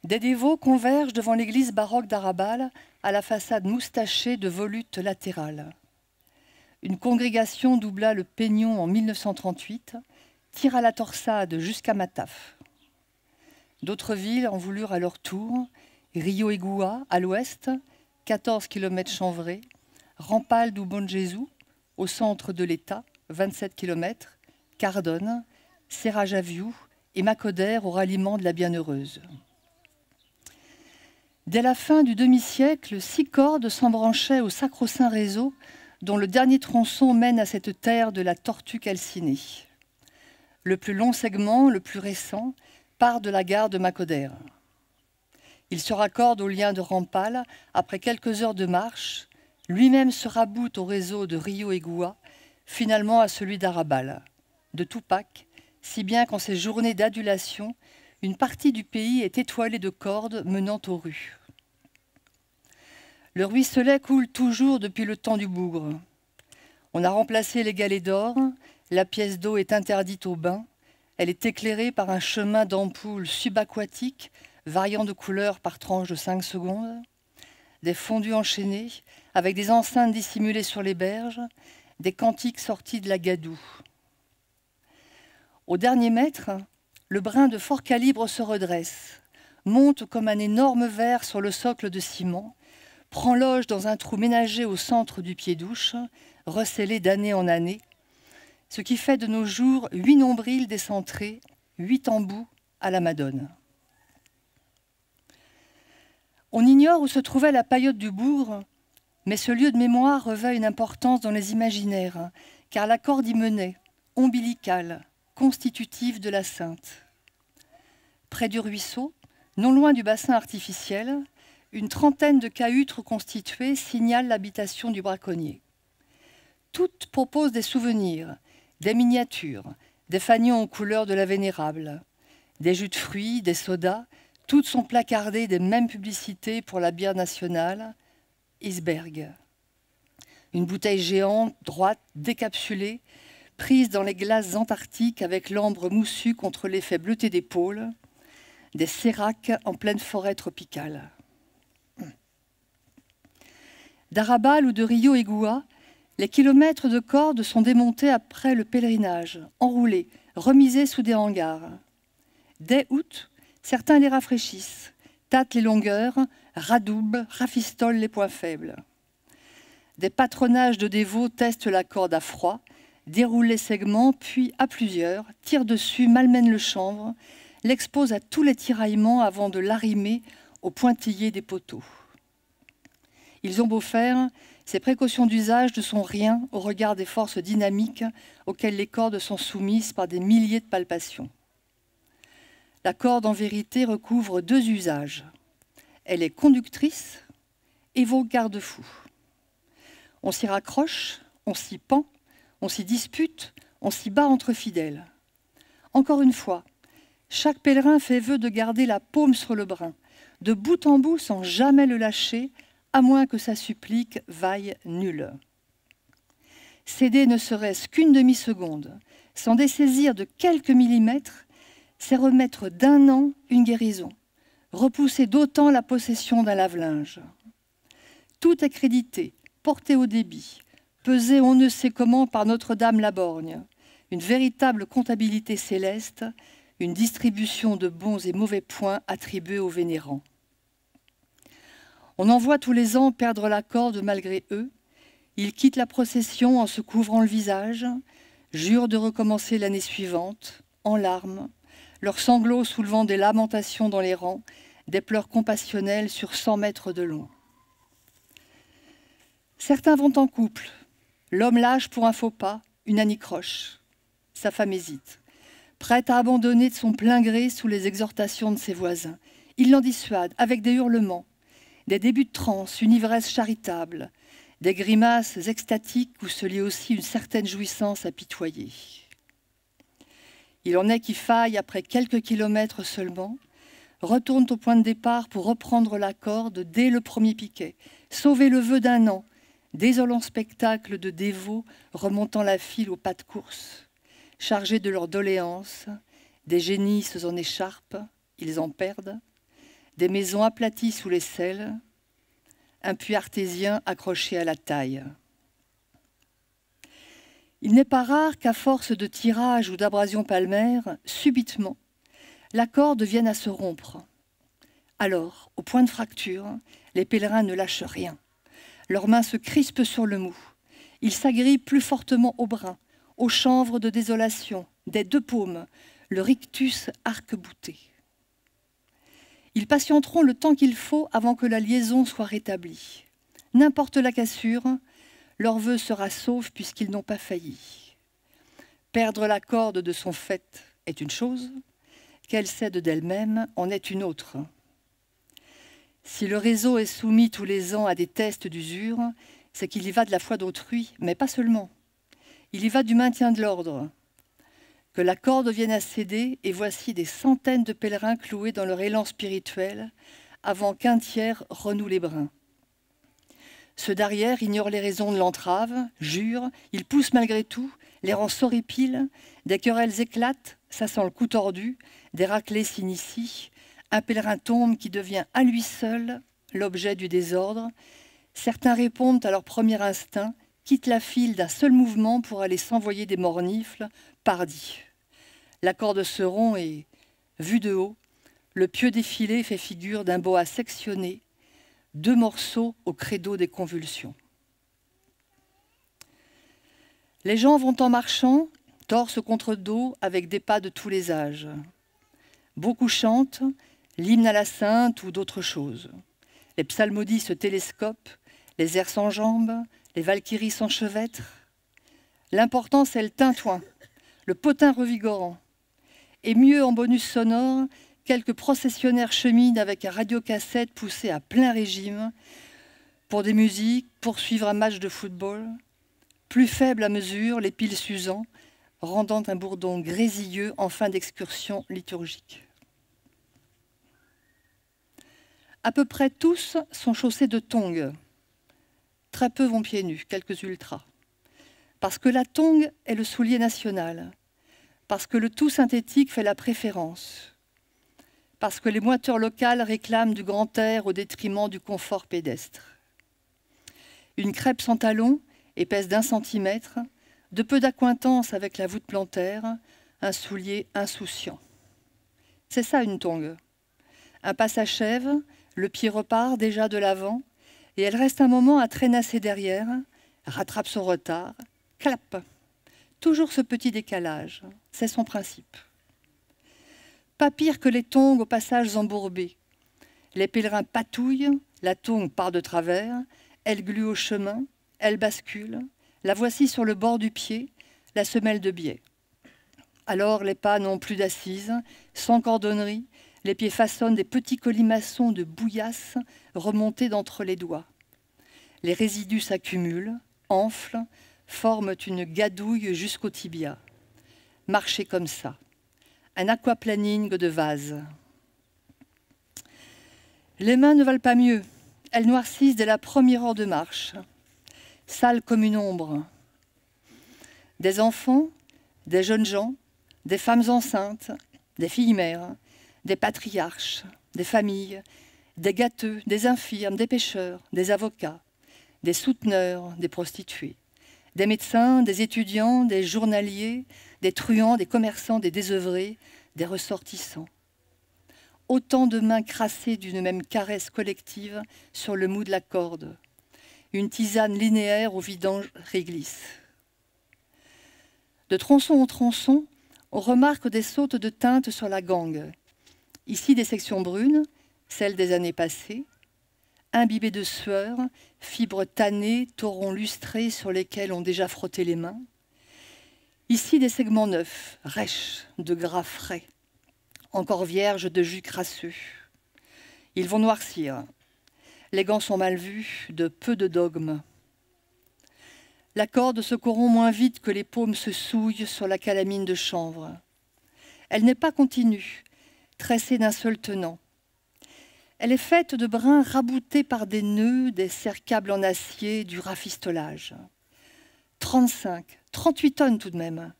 des dévots convergent devant l'église baroque d'Arabal à la façade moustachée de volutes latérales. Une congrégation doubla le peignon en 1938, tira la torsade jusqu'à Mataf. D'autres villes en voulurent à leur tour, Rio Egua à l'ouest, 14 km chanvrés, du Bon-Jésus, au centre de l'État, 27 km, Cardone, Javiou et Macoder au ralliement de la Bienheureuse. Dès la fin du demi-siècle, six cordes s'embranchaient au sacro-saint réseau dont le dernier tronçon mène à cette terre de la tortue calcinée. Le plus long segment, le plus récent, part de la gare de Macoder. Il se raccorde au lien de Rampal après quelques heures de marche lui-même se raboute au réseau de Rio Egua, finalement à celui d'Arabal, de Tupac, si bien qu'en ces journées d'adulation, une partie du pays est étoilée de cordes menant aux rues. Le ruisselet coule toujours depuis le temps du bougre. On a remplacé les galets d'or, la pièce d'eau est interdite au bain, elle est éclairée par un chemin d'ampoule subaquatique, variant de couleur par tranche de 5 secondes des fondus enchaînés, avec des enceintes dissimulées sur les berges, des cantiques sortis de la gadoue. Au dernier mètre, le brin de fort calibre se redresse, monte comme un énorme verre sur le socle de ciment, prend loge dans un trou ménagé au centre du pied-douche, recélé d'année en année, ce qui fait de nos jours huit nombrils décentrés, huit embouts à la Madone. On ignore où se trouvait la paillote du bourg, mais ce lieu de mémoire revêt une importance dans les imaginaires, car la corde y menait, ombilicale, constitutive de la sainte. Près du ruisseau, non loin du bassin artificiel, une trentaine de cahutres constituées signalent l'habitation du braconnier. Toutes proposent des souvenirs, des miniatures, des fanions aux couleurs de la vénérable, des jus de fruits, des sodas, toutes sont placardées des mêmes publicités pour la bière nationale, iceberg. Une bouteille géante, droite, décapsulée, prise dans les glaces antarctiques avec l'ambre moussue contre l'effet bleuté des pôles, des séracs en pleine forêt tropicale. D'Arabal ou de Rio Egua, les kilomètres de cordes sont démontés après le pèlerinage, enroulés, remisés sous des hangars. Dès août, Certains les rafraîchissent, tâtent les longueurs, radoublent, rafistolent les points faibles. Des patronages de dévots testent la corde à froid, déroulent les segments, puis à plusieurs, tirent dessus, malmènent le chanvre, l'exposent à tous les tiraillements avant de l'arrimer au pointillé des poteaux. Ils ont beau faire, ces précautions d'usage ne sont rien au regard des forces dynamiques auxquelles les cordes sont soumises par des milliers de palpations. La corde, en vérité, recouvre deux usages. Elle est conductrice et vaut garde-fous. On s'y raccroche, on s'y pend, on s'y dispute, on s'y bat entre fidèles. Encore une fois, chaque pèlerin fait vœu de garder la paume sur le brin, de bout en bout sans jamais le lâcher, à moins que sa supplique vaille nulle. Céder ne serait-ce qu'une demi-seconde, sans dessaisir de quelques millimètres, c'est remettre d'un an une guérison, repousser d'autant la possession d'un lave-linge. Tout est porté au débit, pesé on ne sait comment par Notre-Dame la Borgne, une véritable comptabilité céleste, une distribution de bons et mauvais points attribués aux vénérants. On en voit tous les ans perdre la corde malgré eux. Ils quittent la procession en se couvrant le visage, jurent de recommencer l'année suivante, en larmes, leurs sanglots soulevant des lamentations dans les rangs, des pleurs compassionnelles sur cent mètres de long. Certains vont en couple. L'homme lâche pour un faux pas, une anicroche. Sa femme hésite, prête à abandonner de son plein gré sous les exhortations de ses voisins. Il l'en dissuade avec des hurlements, des débuts de transe, une ivresse charitable, des grimaces extatiques où se lie aussi une certaine jouissance à pitoyer. Il en est qui faillent après quelques kilomètres seulement, retournent au point de départ pour reprendre la corde dès le premier piquet, sauver le vœu d'un an, désolant spectacle de dévots remontant la file au pas de course. Chargés de leurs doléances, des génisses en écharpe, ils en perdent, des maisons aplaties sous les selles, un puits artésien accroché à la taille. Il n'est pas rare qu'à force de tirage ou d'abrasion palmaire, subitement, la corde vienne à se rompre. Alors, au point de fracture, les pèlerins ne lâchent rien. Leurs mains se crispent sur le mou. Ils s'agrippent plus fortement aux brins, aux chanvres de désolation, des deux paumes, le rictus arc-bouté. Ils patienteront le temps qu'il faut avant que la liaison soit rétablie. N'importe la cassure, leur vœu sera sauf puisqu'ils n'ont pas failli. Perdre la corde de son fait est une chose, qu'elle cède d'elle-même en est une autre. Si le réseau est soumis tous les ans à des tests d'usure, c'est qu'il y va de la foi d'autrui, mais pas seulement. Il y va du maintien de l'ordre. Que la corde vienne à céder, et voici des centaines de pèlerins cloués dans leur élan spirituel, avant qu'un tiers renoue les brins. Ceux derrière ignorent les raisons de l'entrave, jure, il pousse malgré tout, les rangs s'oripilent, des querelles éclatent, ça sent le coup tordu, des raclés s'initient, un pèlerin tombe qui devient à lui seul l'objet du désordre. Certains répondent à leur premier instinct, quittent la file d'un seul mouvement pour aller s'envoyer des mornifles, pardi. corde se rond et, vu de haut, le pieux défilé fait figure d'un boa sectionné, deux morceaux au credo des convulsions. Les gens vont en marchant, torse contre dos, avec des pas de tous les âges. Beaucoup chantent l'hymne à la sainte ou d'autres choses. Les psalmodies se télescopent, les airs sans jambes, les valkyries sans s'enchevêtrent. L'important, c'est le tintouin, le potin revigorant. Et mieux en bonus sonore, Quelques processionnaires cheminent avec un radiocassette poussé à plein régime pour des musiques, pour suivre un match de football. Plus faible à mesure, les piles s'usant, rendant un bourdon grésilleux en fin d'excursion liturgique. À peu près tous sont chaussés de tongs. Très peu vont pieds nus, quelques ultras. Parce que la tongue est le soulier national. Parce que le tout synthétique fait la préférence parce que les moiteurs locales réclament du grand air au détriment du confort pédestre. Une crêpe sans talons, épaisse d'un centimètre, de peu d'acquaintance avec la voûte plantaire, un soulier insouciant. C'est ça une tongue. Un pas s'achève, le pied repart déjà de l'avant, et elle reste un moment à traînasser derrière, rattrape son retard, clap. Toujours ce petit décalage, c'est son principe pas pire que les tongs aux passages embourbés. Les pèlerins patouillent, la tongue part de travers, elle glue au chemin, elle bascule, la voici sur le bord du pied, la semelle de biais. Alors les pas n'ont plus d'assises, sans cordonnerie, les pieds façonnent des petits colimaçons de bouillasse remontés d'entre les doigts. Les résidus s'accumulent, enflent, forment une gadouille jusqu'au tibia. Marcher comme ça un aquaplaning de vase. Les mains ne valent pas mieux. Elles noircissent dès la première heure de marche, sales comme une ombre. Des enfants, des jeunes gens, des femmes enceintes, des filles mères, des patriarches, des familles, des gâteux, des infirmes, des pêcheurs, des avocats, des souteneurs, des prostituées, des médecins, des étudiants, des journaliers, des truands, des commerçants, des désœuvrés, des ressortissants. Autant de mains crassées d'une même caresse collective sur le mou de la corde. Une tisane linéaire au vidange réglisse. De tronçon en tronçon, on remarque des sautes de teintes sur la gangue. Ici des sections brunes, celles des années passées, imbibées de sueur, fibres tannées, taurons lustrés sur lesquels ont déjà frotté les mains. Ici, des segments neufs, rêches, de gras frais, encore vierges de jus crasseux. Ils vont noircir. Les gants sont mal vus, de peu de dogmes. La corde se corrompt moins vite que les paumes se souillent sur la calamine de chanvre. Elle n'est pas continue, tressée d'un seul tenant. Elle est faite de brins raboutés par des nœuds, des cercables en acier, du rafistolage. 35, 38 tonnes tout de même.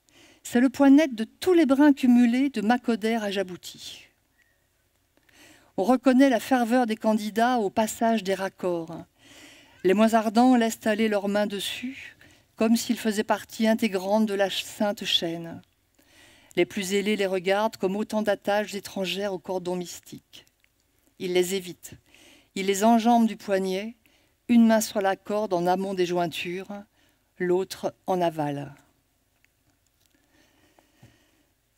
C'est le point net de tous les brins cumulés de Macoder à Jabouti. On reconnaît la ferveur des candidats au passage des raccords. Les moins ardents laissent aller leurs mains dessus, comme s'ils faisaient partie intégrante de la sainte chaîne. Les plus ailés les regardent comme autant d'attaches étrangères au cordon mystique. Ils les évitent. Ils les enjambent du poignet, une main sur la corde en amont des jointures, l'autre en aval.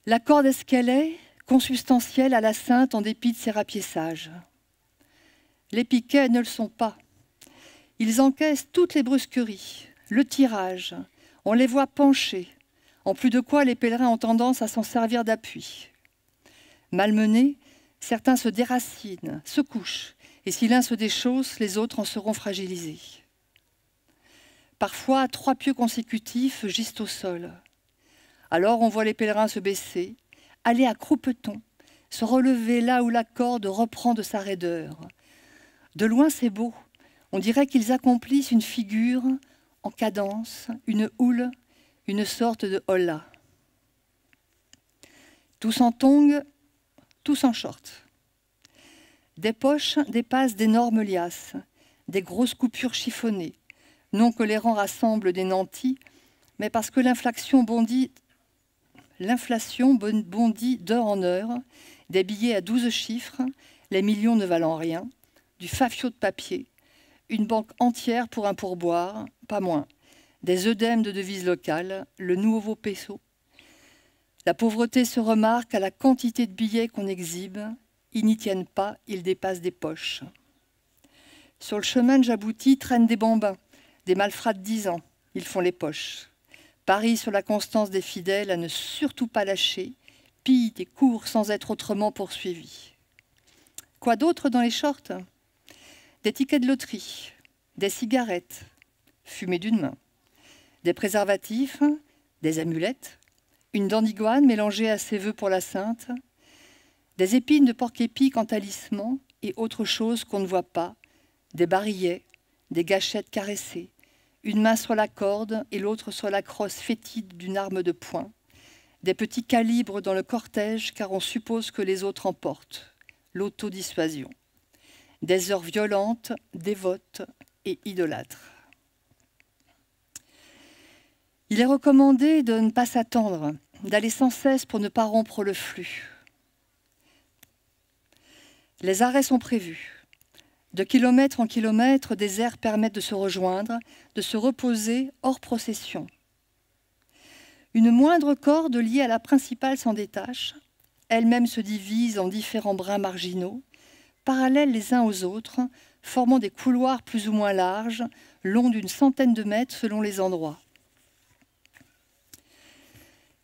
La qu'elle est, consubstantielle à la sainte en dépit de ses rapiessages. Les piquets ne le sont pas. Ils encaissent toutes les brusqueries, le tirage, on les voit pencher, en plus de quoi les pèlerins ont tendance à s'en servir d'appui. Malmenés, certains se déracinent, se couchent, et si l'un se déchausse, les autres en seront fragilisés. Parfois, trois pieux consécutifs juste au sol. Alors on voit les pèlerins se baisser, aller à croupetons, se relever là où la corde reprend de sa raideur. De loin, c'est beau. On dirait qu'ils accomplissent une figure en cadence, une houle, une sorte de holla. Tous en tongs, tous en short. Des poches dépassent d'énormes liasses, des grosses coupures chiffonnées, non que les rangs rassemblent des nantis, mais parce que l'inflation bondit, l'inflation bondit d'heure en heure, des billets à 12 chiffres, les millions ne valant rien, du fafiot de papier, une banque entière pour un pourboire, pas moins, des œdèmes de devises locales, le nouveau peso. La pauvreté se remarque à la quantité de billets qu'on exhibe, ils n'y tiennent pas, ils dépassent des poches. Sur le chemin de Jabouti traînent des bambins, des malfrats de 10 ans, ils font les poches. Paris sur la constance des fidèles à ne surtout pas lâcher, pille et courent sans être autrement poursuivis. Quoi d'autre dans les shorts Des tickets de loterie, des cigarettes, fumées d'une main, des préservatifs, des amulettes, une dandigoane mélangée à ses vœux pour la sainte, des épines de porc-épic en talisman et autre chose qu'on ne voit pas, des barillets, des gâchettes caressées, une main sur la corde et l'autre sur la crosse fétide d'une arme de poing. Des petits calibres dans le cortège car on suppose que les autres emportent. L'autodissuasion. Des heures violentes, dévotes et idolâtres. Il est recommandé de ne pas s'attendre, d'aller sans cesse pour ne pas rompre le flux. Les arrêts sont prévus. De kilomètre en kilomètre, des airs permettent de se rejoindre, de se reposer hors procession. Une moindre corde liée à la principale s'en détache, elle-même se divise en différents brins marginaux, parallèles les uns aux autres, formant des couloirs plus ou moins larges, longs d'une centaine de mètres selon les endroits.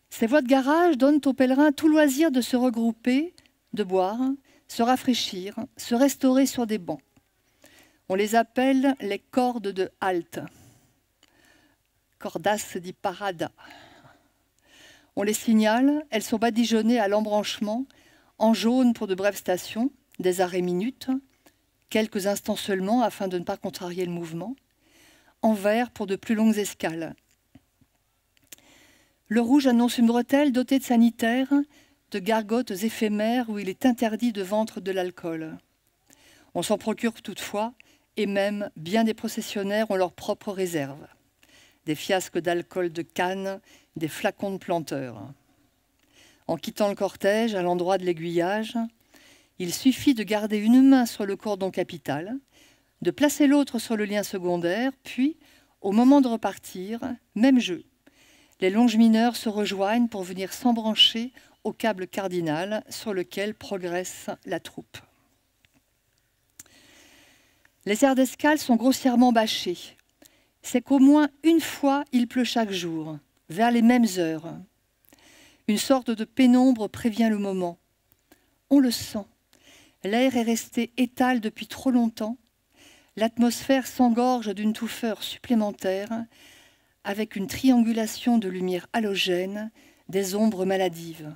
Ces voies de garage donnent aux pèlerins tout loisir de se regrouper, de boire, se rafraîchir, se restaurer sur des bancs. On les appelle les cordes de halte. Cordas dit parada. On les signale, elles sont badigeonnées à l'embranchement, en jaune pour de brèves stations, des arrêts minutes, quelques instants seulement afin de ne pas contrarier le mouvement, en vert pour de plus longues escales. Le rouge annonce une bretelle dotée de sanitaires, de gargotes éphémères où il est interdit de vendre de l'alcool. On s'en procure toutefois et même bien des processionnaires ont leurs propres réserves. Des fiasques d'alcool de canne, des flacons de planteurs. En quittant le cortège à l'endroit de l'aiguillage, il suffit de garder une main sur le cordon capital, de placer l'autre sur le lien secondaire, puis, au moment de repartir, même jeu. Les longes mineures se rejoignent pour venir s'embrancher au câble cardinal sur lequel progresse la troupe. Les aires d'escale sont grossièrement bâchées. C'est qu'au moins une fois, il pleut chaque jour, vers les mêmes heures. Une sorte de pénombre prévient le moment. On le sent. L'air est resté étal depuis trop longtemps. L'atmosphère s'engorge d'une touffeur supplémentaire, avec une triangulation de lumière halogène, des ombres maladives.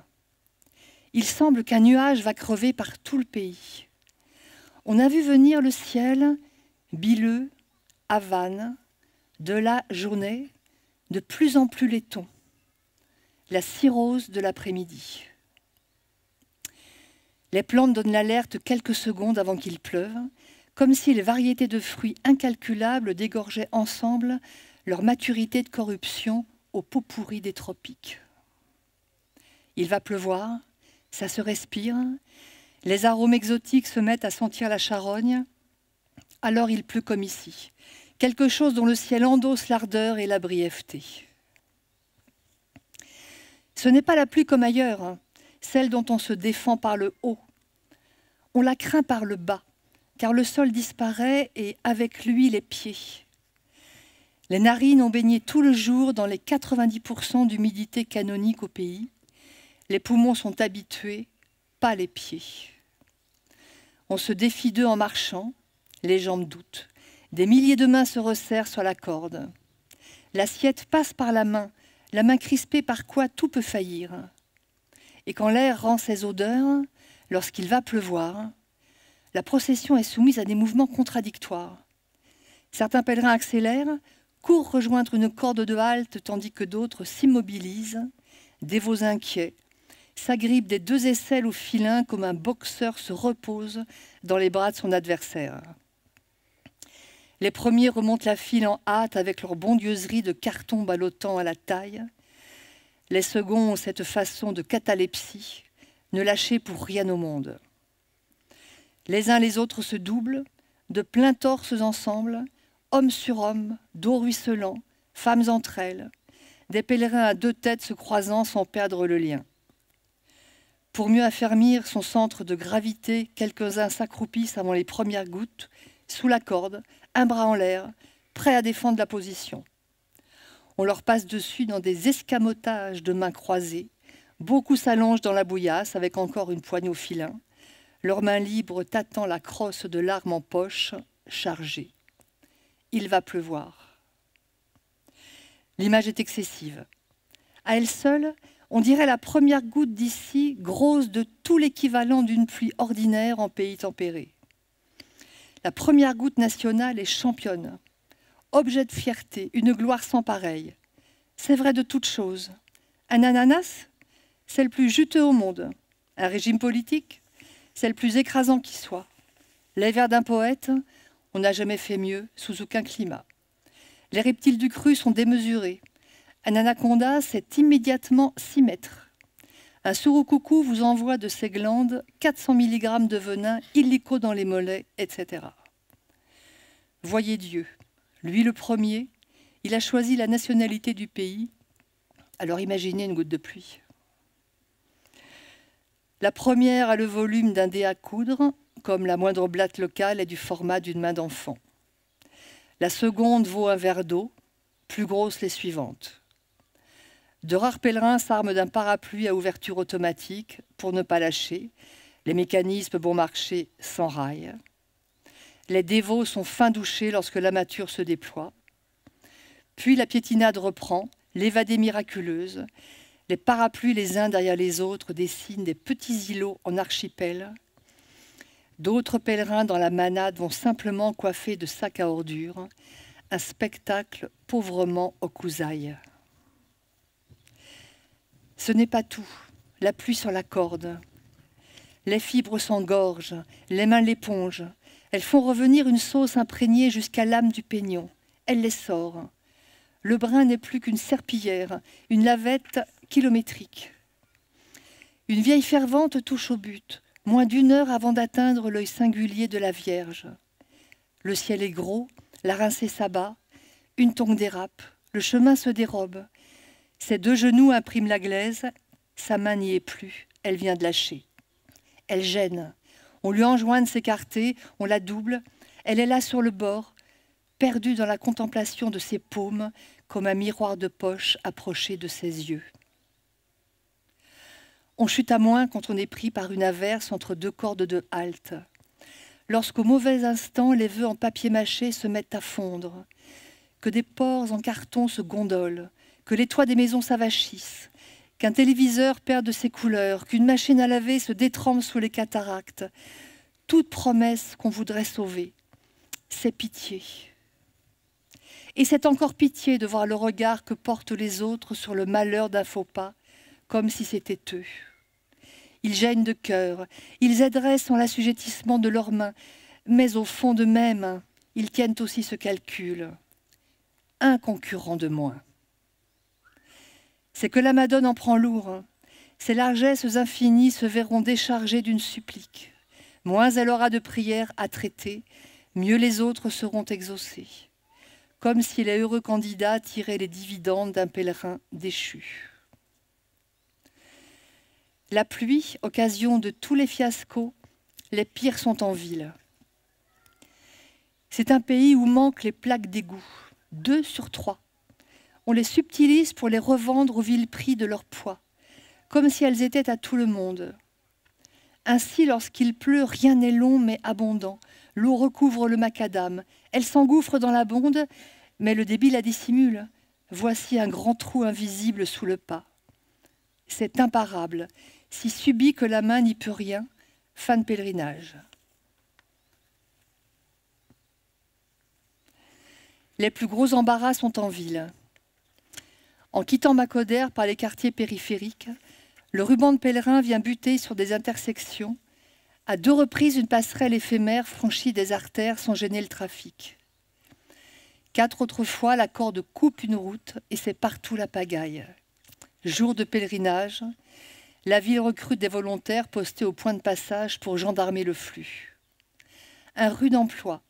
Il semble qu'un nuage va crever par tout le pays. On a vu venir le ciel Bileux, Havane, de la journée, de plus en plus laiton, la cirrhose de l'après-midi. Les plantes donnent l'alerte quelques secondes avant qu'il pleuve, comme si les variétés de fruits incalculables dégorgeaient ensemble leur maturité de corruption au pot pourri des tropiques. Il va pleuvoir, ça se respire, les arômes exotiques se mettent à sentir la charogne, alors il pleut comme ici. Quelque chose dont le ciel endosse l'ardeur et la brièveté. Ce n'est pas la pluie comme ailleurs, hein, celle dont on se défend par le haut. On la craint par le bas, car le sol disparaît et avec lui les pieds. Les narines ont baigné tout le jour dans les 90% d'humidité canonique au pays. Les poumons sont habitués, pas les pieds. On se défie d'eux en marchant, les jambes doutent. Des milliers de mains se resserrent sur la corde. L'assiette passe par la main, la main crispée par quoi tout peut faillir. Et quand l'air rend ses odeurs, lorsqu'il va pleuvoir, la procession est soumise à des mouvements contradictoires. Certains pèlerins accélèrent, courent rejoindre une corde de halte, tandis que d'autres s'immobilisent, dévots inquiets, s'agrippent des deux aisselles au filin comme un boxeur se repose dans les bras de son adversaire. Les premiers remontent la file en hâte avec leur bondieuserie de carton ballottant à la taille. Les seconds ont cette façon de catalepsie, ne lâcher pour rien au monde. Les uns les autres se doublent, de pleins torses ensemble, hommes sur hommes, dos ruisselants, femmes entre elles, des pèlerins à deux têtes se croisant sans perdre le lien. Pour mieux affermir son centre de gravité, quelques-uns s'accroupissent avant les premières gouttes, sous la corde, un bras en l'air, prêt à défendre la position. On leur passe dessus dans des escamotages de mains croisées. Beaucoup s'allongent dans la bouillasse avec encore une poignée au filin, leurs mains libres tâtant la crosse de l'arme en poche, chargée. Il va pleuvoir. L'image est excessive. À elle seule, on dirait la première goutte d'ici, grosse de tout l'équivalent d'une pluie ordinaire en pays tempéré. La première goutte nationale est championne, objet de fierté, une gloire sans pareille. C'est vrai de toutes choses. Un ananas, c'est le plus juteux au monde. Un régime politique, c'est le plus écrasant qui soit. Les vers d'un poète, on n'a jamais fait mieux sous aucun climat. Les reptiles du cru sont démesurés. Un anaconda, c'est immédiatement s'y mettre. Un sourou vous envoie de ses glandes 400 mg de venin illico dans les mollets, etc. Voyez Dieu. Lui le premier, il a choisi la nationalité du pays. Alors imaginez une goutte de pluie. La première a le volume d'un dé à coudre, comme la moindre blatte locale est du format d'une main d'enfant. La seconde vaut un verre d'eau, plus grosses les suivantes. De rares pèlerins s'arment d'un parapluie à ouverture automatique pour ne pas lâcher. Les mécanismes bon marché s'enraillent. Les dévots sont fin douchés lorsque l'amature se déploie. Puis la piétinade reprend, l'évadée miraculeuse. Les parapluies les uns derrière les autres dessinent des petits îlots en archipel. D'autres pèlerins dans la manade vont simplement coiffer de sacs à ordures. Un spectacle pauvrement au cousailles. Ce n'est pas tout. La pluie sur la corde. Les fibres s'engorgent, les mains l'épongent. Elles font revenir une sauce imprégnée jusqu'à l'âme du peignon. Elle les sort. Le brin n'est plus qu'une serpillière, une lavette kilométrique. Une vieille fervente touche au but, moins d'une heure avant d'atteindre l'œil singulier de la Vierge. Le ciel est gros, la rincée s'abat, une tongue dérape, le chemin se dérobe. Ses deux genoux impriment la glaise, sa main n'y est plus, elle vient de lâcher. Elle gêne. On lui enjoint de s'écarter, on la double. Elle est là sur le bord, perdue dans la contemplation de ses paumes, comme un miroir de poche approché de ses yeux. On chute à moins quand on est pris par une averse entre deux cordes de halte. Lorsqu'au mauvais instant, les vœux en papier mâché se mettent à fondre, que des porcs en carton se gondolent, que les toits des maisons s'avachissent, qu'un téléviseur perde ses couleurs, qu'une machine à laver se détrempe sous les cataractes, toute promesse qu'on voudrait sauver, c'est pitié. Et c'est encore pitié de voir le regard que portent les autres sur le malheur d'un faux pas, comme si c'était eux. Ils gênent de cœur, ils adressent en l'assujettissement de leurs mains, mais au fond d'eux-mêmes, ils tiennent aussi ce calcul. Un concurrent de moins c'est que la Madone en prend lourd. Hein. Ses largesses infinies se verront déchargées d'une supplique. Moins elle aura de prières à traiter, mieux les autres seront exaucés. Comme si les heureux candidats tiraient les dividendes d'un pèlerin déchu. La pluie, occasion de tous les fiascos, les pires sont en ville. C'est un pays où manquent les plaques d'égout, deux sur trois on les subtilise pour les revendre au vil prix de leur poids, comme si elles étaient à tout le monde. Ainsi, lorsqu'il pleut, rien n'est long mais abondant. L'eau recouvre le macadam. Elle s'engouffre dans la bonde, mais le débit la dissimule. Voici un grand trou invisible sous le pas. C'est imparable, si subit que la main n'y peut rien. Fin de pèlerinage. Les plus gros embarras sont en ville. En quittant Macoder par les quartiers périphériques, le ruban de pèlerin vient buter sur des intersections. À deux reprises, une passerelle éphémère franchit des artères sans gêner le trafic. Quatre autres fois, la corde coupe une route et c'est partout la pagaille. Jour de pèlerinage, la ville recrute des volontaires postés au point de passage pour gendarmer le flux. Un rude emploi,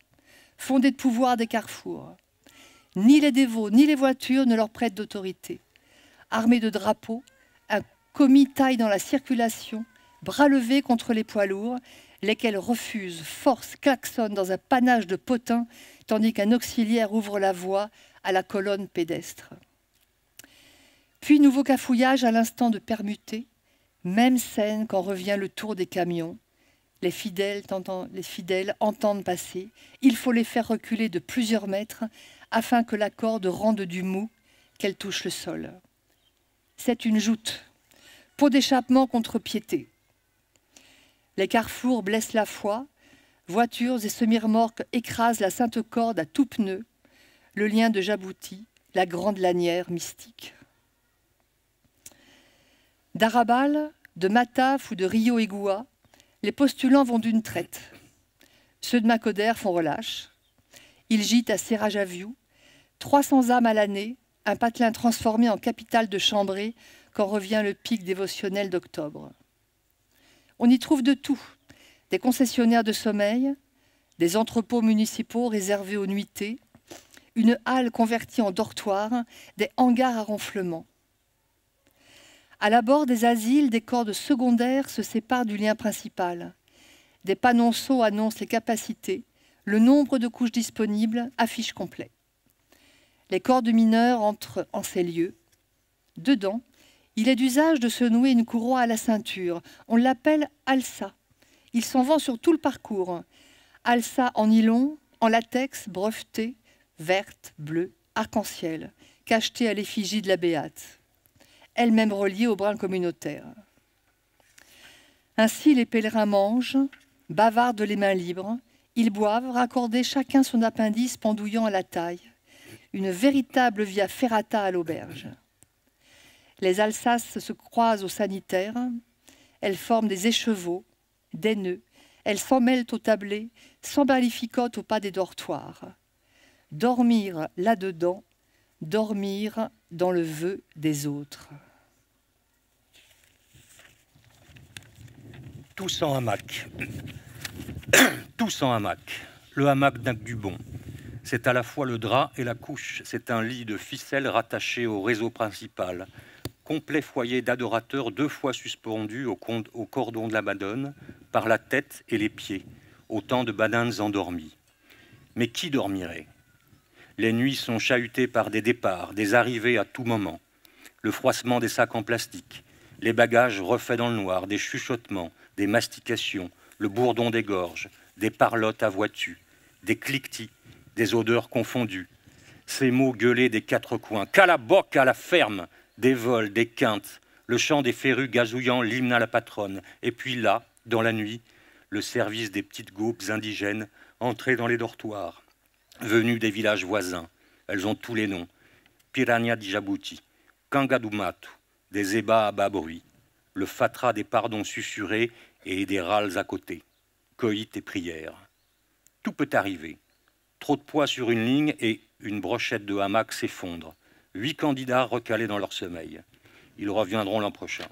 fondé de pouvoir des carrefours, ni les dévots, ni les voitures ne leur prêtent d'autorité. Armés de drapeaux, un commis taille dans la circulation, bras levés contre les poids lourds, lesquels refusent, forcent, klaxonnent dans un panache de potins, tandis qu'un auxiliaire ouvre la voie à la colonne pédestre. Puis nouveau cafouillage à l'instant de permuter, même scène quand revient le tour des camions. Les fidèles, les fidèles entendent passer, il faut les faire reculer de plusieurs mètres afin que la corde rende du mou, qu'elle touche le sol. C'est une joute, peau d'échappement contre piété. Les carrefours blessent la foi, voitures et semi-remorques écrasent la sainte corde à tout pneu, le lien de Jabouti, la grande lanière mystique. D'Arabal, de Mataf ou de Rio Egua, les postulants vont d'une traite. Ceux de Macoder font relâche. Ils gîtent à Serrajaviou, 300 âmes à l'année, un patelin transformé en capitale de chambrée quand revient le pic dévotionnel d'octobre. On y trouve de tout, des concessionnaires de sommeil, des entrepôts municipaux réservés aux nuitées, une halle convertie en dortoir, des hangars à ronflement. À bord des asiles, des cordes secondaires se séparent du lien principal. Des panonceaux annoncent les capacités, le nombre de couches disponibles, affiche complet. Les corps de mineurs entrent en ces lieux. Dedans, il est d'usage de se nouer une courroie à la ceinture. On l'appelle alsa. Il s'en vend sur tout le parcours. Alsa en nylon, en latex, breveté, verte, bleue, arc-en-ciel, cachetée à l'effigie de la Béate, elle-même reliée au brin communautaire. Ainsi, les pèlerins mangent, bavardent les mains libres, ils boivent, raccordés chacun son appendice pendouillant à la taille une véritable via ferrata à l'auberge. Les Alsaces se croisent au sanitaire, elles forment des écheveaux, des nœuds, elles s'emmêlent au tablé, s'emballificotent au pas des dortoirs. Dormir là-dedans, dormir dans le vœu des autres. Tous en hamac. Tous en hamac. Le hamac d'un Dubon. C'est à la fois le drap et la couche. C'est un lit de ficelles rattaché au réseau principal. Complet foyer d'adorateurs deux fois suspendus au, cordon de la Madone, par la tête et les pieds, autant de bananes endormies. Mais qui dormirait Les nuits sont chahutées par des départs, des arrivées à tout moment, le froissement des sacs en plastique, les bagages refaits dans le noir, des chuchotements, des mastications, le bourdon des gorges, des parlottes à voiture, des cliquetis des odeurs confondues. Ces mots gueulés des quatre coins, qu'à la boque, à la ferme, des vols, des quintes, le chant des férus gazouillant l'hymne à la patronne. Et puis là, dans la nuit, le service des petites groupes indigènes entrées dans les dortoirs, venues des villages voisins. Elles ont tous les noms. Piranha di Kangadumatu, des ébats à bas bruit, le Fatra des pardons susurés et des râles à côté, coït et prières. Tout peut arriver. Trop de poids sur une ligne et une brochette de hamac s'effondre. Huit candidats recalés dans leur sommeil. Ils reviendront l'an prochain.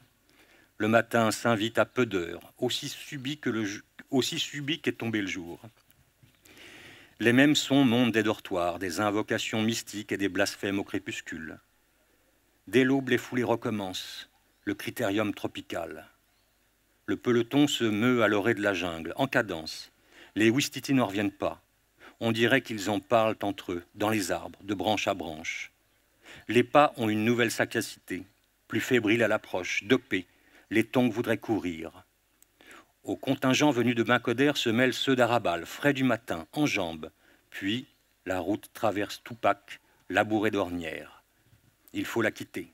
Le matin s'invite à peu d'heures, aussi subit qu'est tombé le jour. Les mêmes sons montent des dortoirs, des invocations mystiques et des blasphèmes au crépuscule. Dès l'aube, les foulées recommencent, le critérium tropical. Le peloton se meut à l'orée de la jungle, en cadence. Les ouistitis n'en reviennent pas. On dirait qu'ils en parlent entre eux, dans les arbres, de branche à branche. Les pas ont une nouvelle sagacité, plus fébrile à l'approche, dopés, Les tongs voudraient courir. Au contingent venu de Bincoder se mêlent ceux d'Arabal, frais du matin, en jambes. Puis, la route traverse Toupac, labourée d'ornières. Il faut la quitter.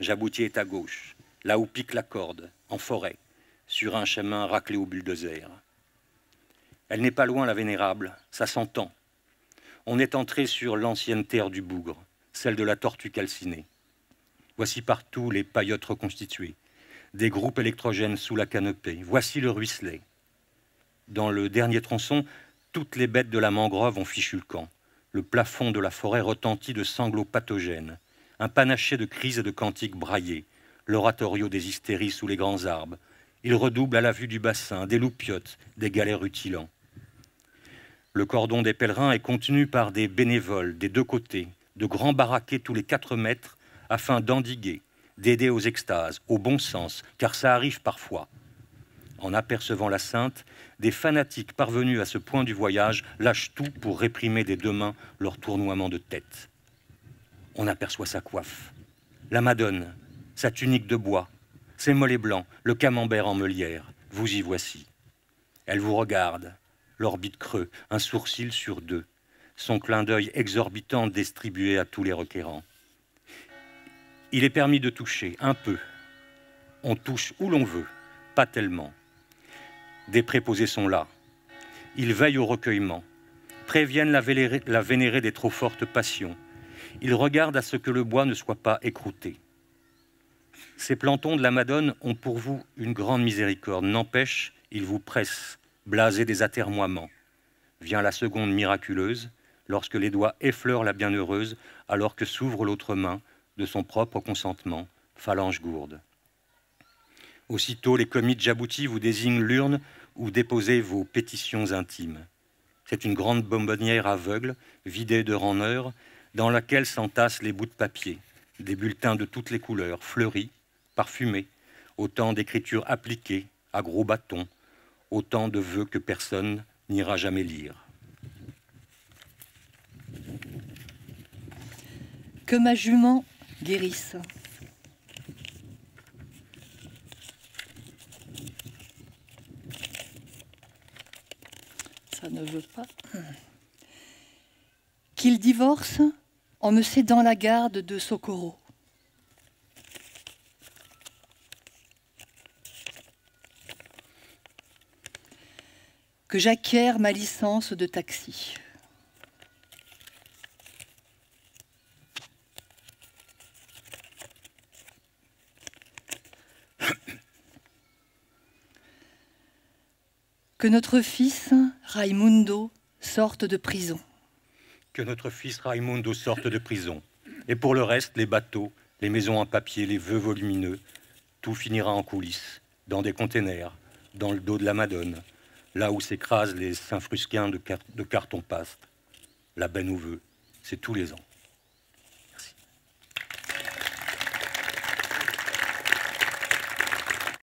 Jaboutier est à gauche, là où pique la corde, en forêt, sur un chemin raclé au bulldozer. Elle n'est pas loin, la vénérable, ça s'entend. On est entré sur l'ancienne terre du bougre, celle de la tortue calcinée. Voici partout les paillotes reconstituées, des groupes électrogènes sous la canopée. Voici le ruisselet. Dans le dernier tronçon, toutes les bêtes de la mangrove ont fichu le camp. Le plafond de la forêt retentit de sanglots pathogènes, un panaché de crises et de cantiques braillés, l'oratorio des hystéries sous les grands arbres. Il redouble à la vue du bassin, des loupiotes, des galères rutilants. Le cordon des pèlerins est contenu par des bénévoles des deux côtés, de grands baraquets tous les quatre mètres, afin d'endiguer, d'aider aux extases, au bon sens, car ça arrive parfois. En apercevant la sainte, des fanatiques parvenus à ce point du voyage lâchent tout pour réprimer des deux mains leur tournoiement de tête. On aperçoit sa coiffe, la madone, sa tunique de bois, ses mollets blancs, le camembert en meulière. Vous y voici. Elle vous regarde, l'orbite creux, un sourcil sur deux, son clin d'œil exorbitant distribué à tous les requérants. Il est permis de toucher, un peu. On touche où l'on veut, pas tellement. Des préposés sont là. Ils veillent au recueillement, préviennent la, la vénérée des trop fortes passions. Ils regardent à ce que le bois ne soit pas écrouté. Ces plantons de la Madone ont pour vous une grande miséricorde. N'empêche, ils vous pressent, blasé des atermoiements. Vient la seconde miraculeuse, lorsque les doigts effleurent la bienheureuse, alors que s'ouvre l'autre main, de son propre consentement, phalange gourde. Aussitôt, les comités jaboutis vous désignent l'urne où déposer vos pétitions intimes. C'est une grande bonbonnière aveugle, vidée de heure, dans laquelle s'entassent les bouts de papier, des bulletins de toutes les couleurs, fleuris, parfumés, autant d'écritures appliquées, à gros bâtons, autant de vœux que personne n'ira jamais lire. Que ma jument guérisse. Ça ne veut pas. Qu'il divorce en me cédant la garde de Socorro. que j'acquière ma licence de taxi. Que notre fils Raimundo sorte de prison. Que notre fils Raimundo sorte de prison. Et pour le reste, les bateaux, les maisons en papier, les vœux volumineux, tout finira en coulisses, dans des containers, dans le dos de la Madone, là où s'écrasent les Saint-Frusquins de, carton-paste. La benne aux c'est tous les ans.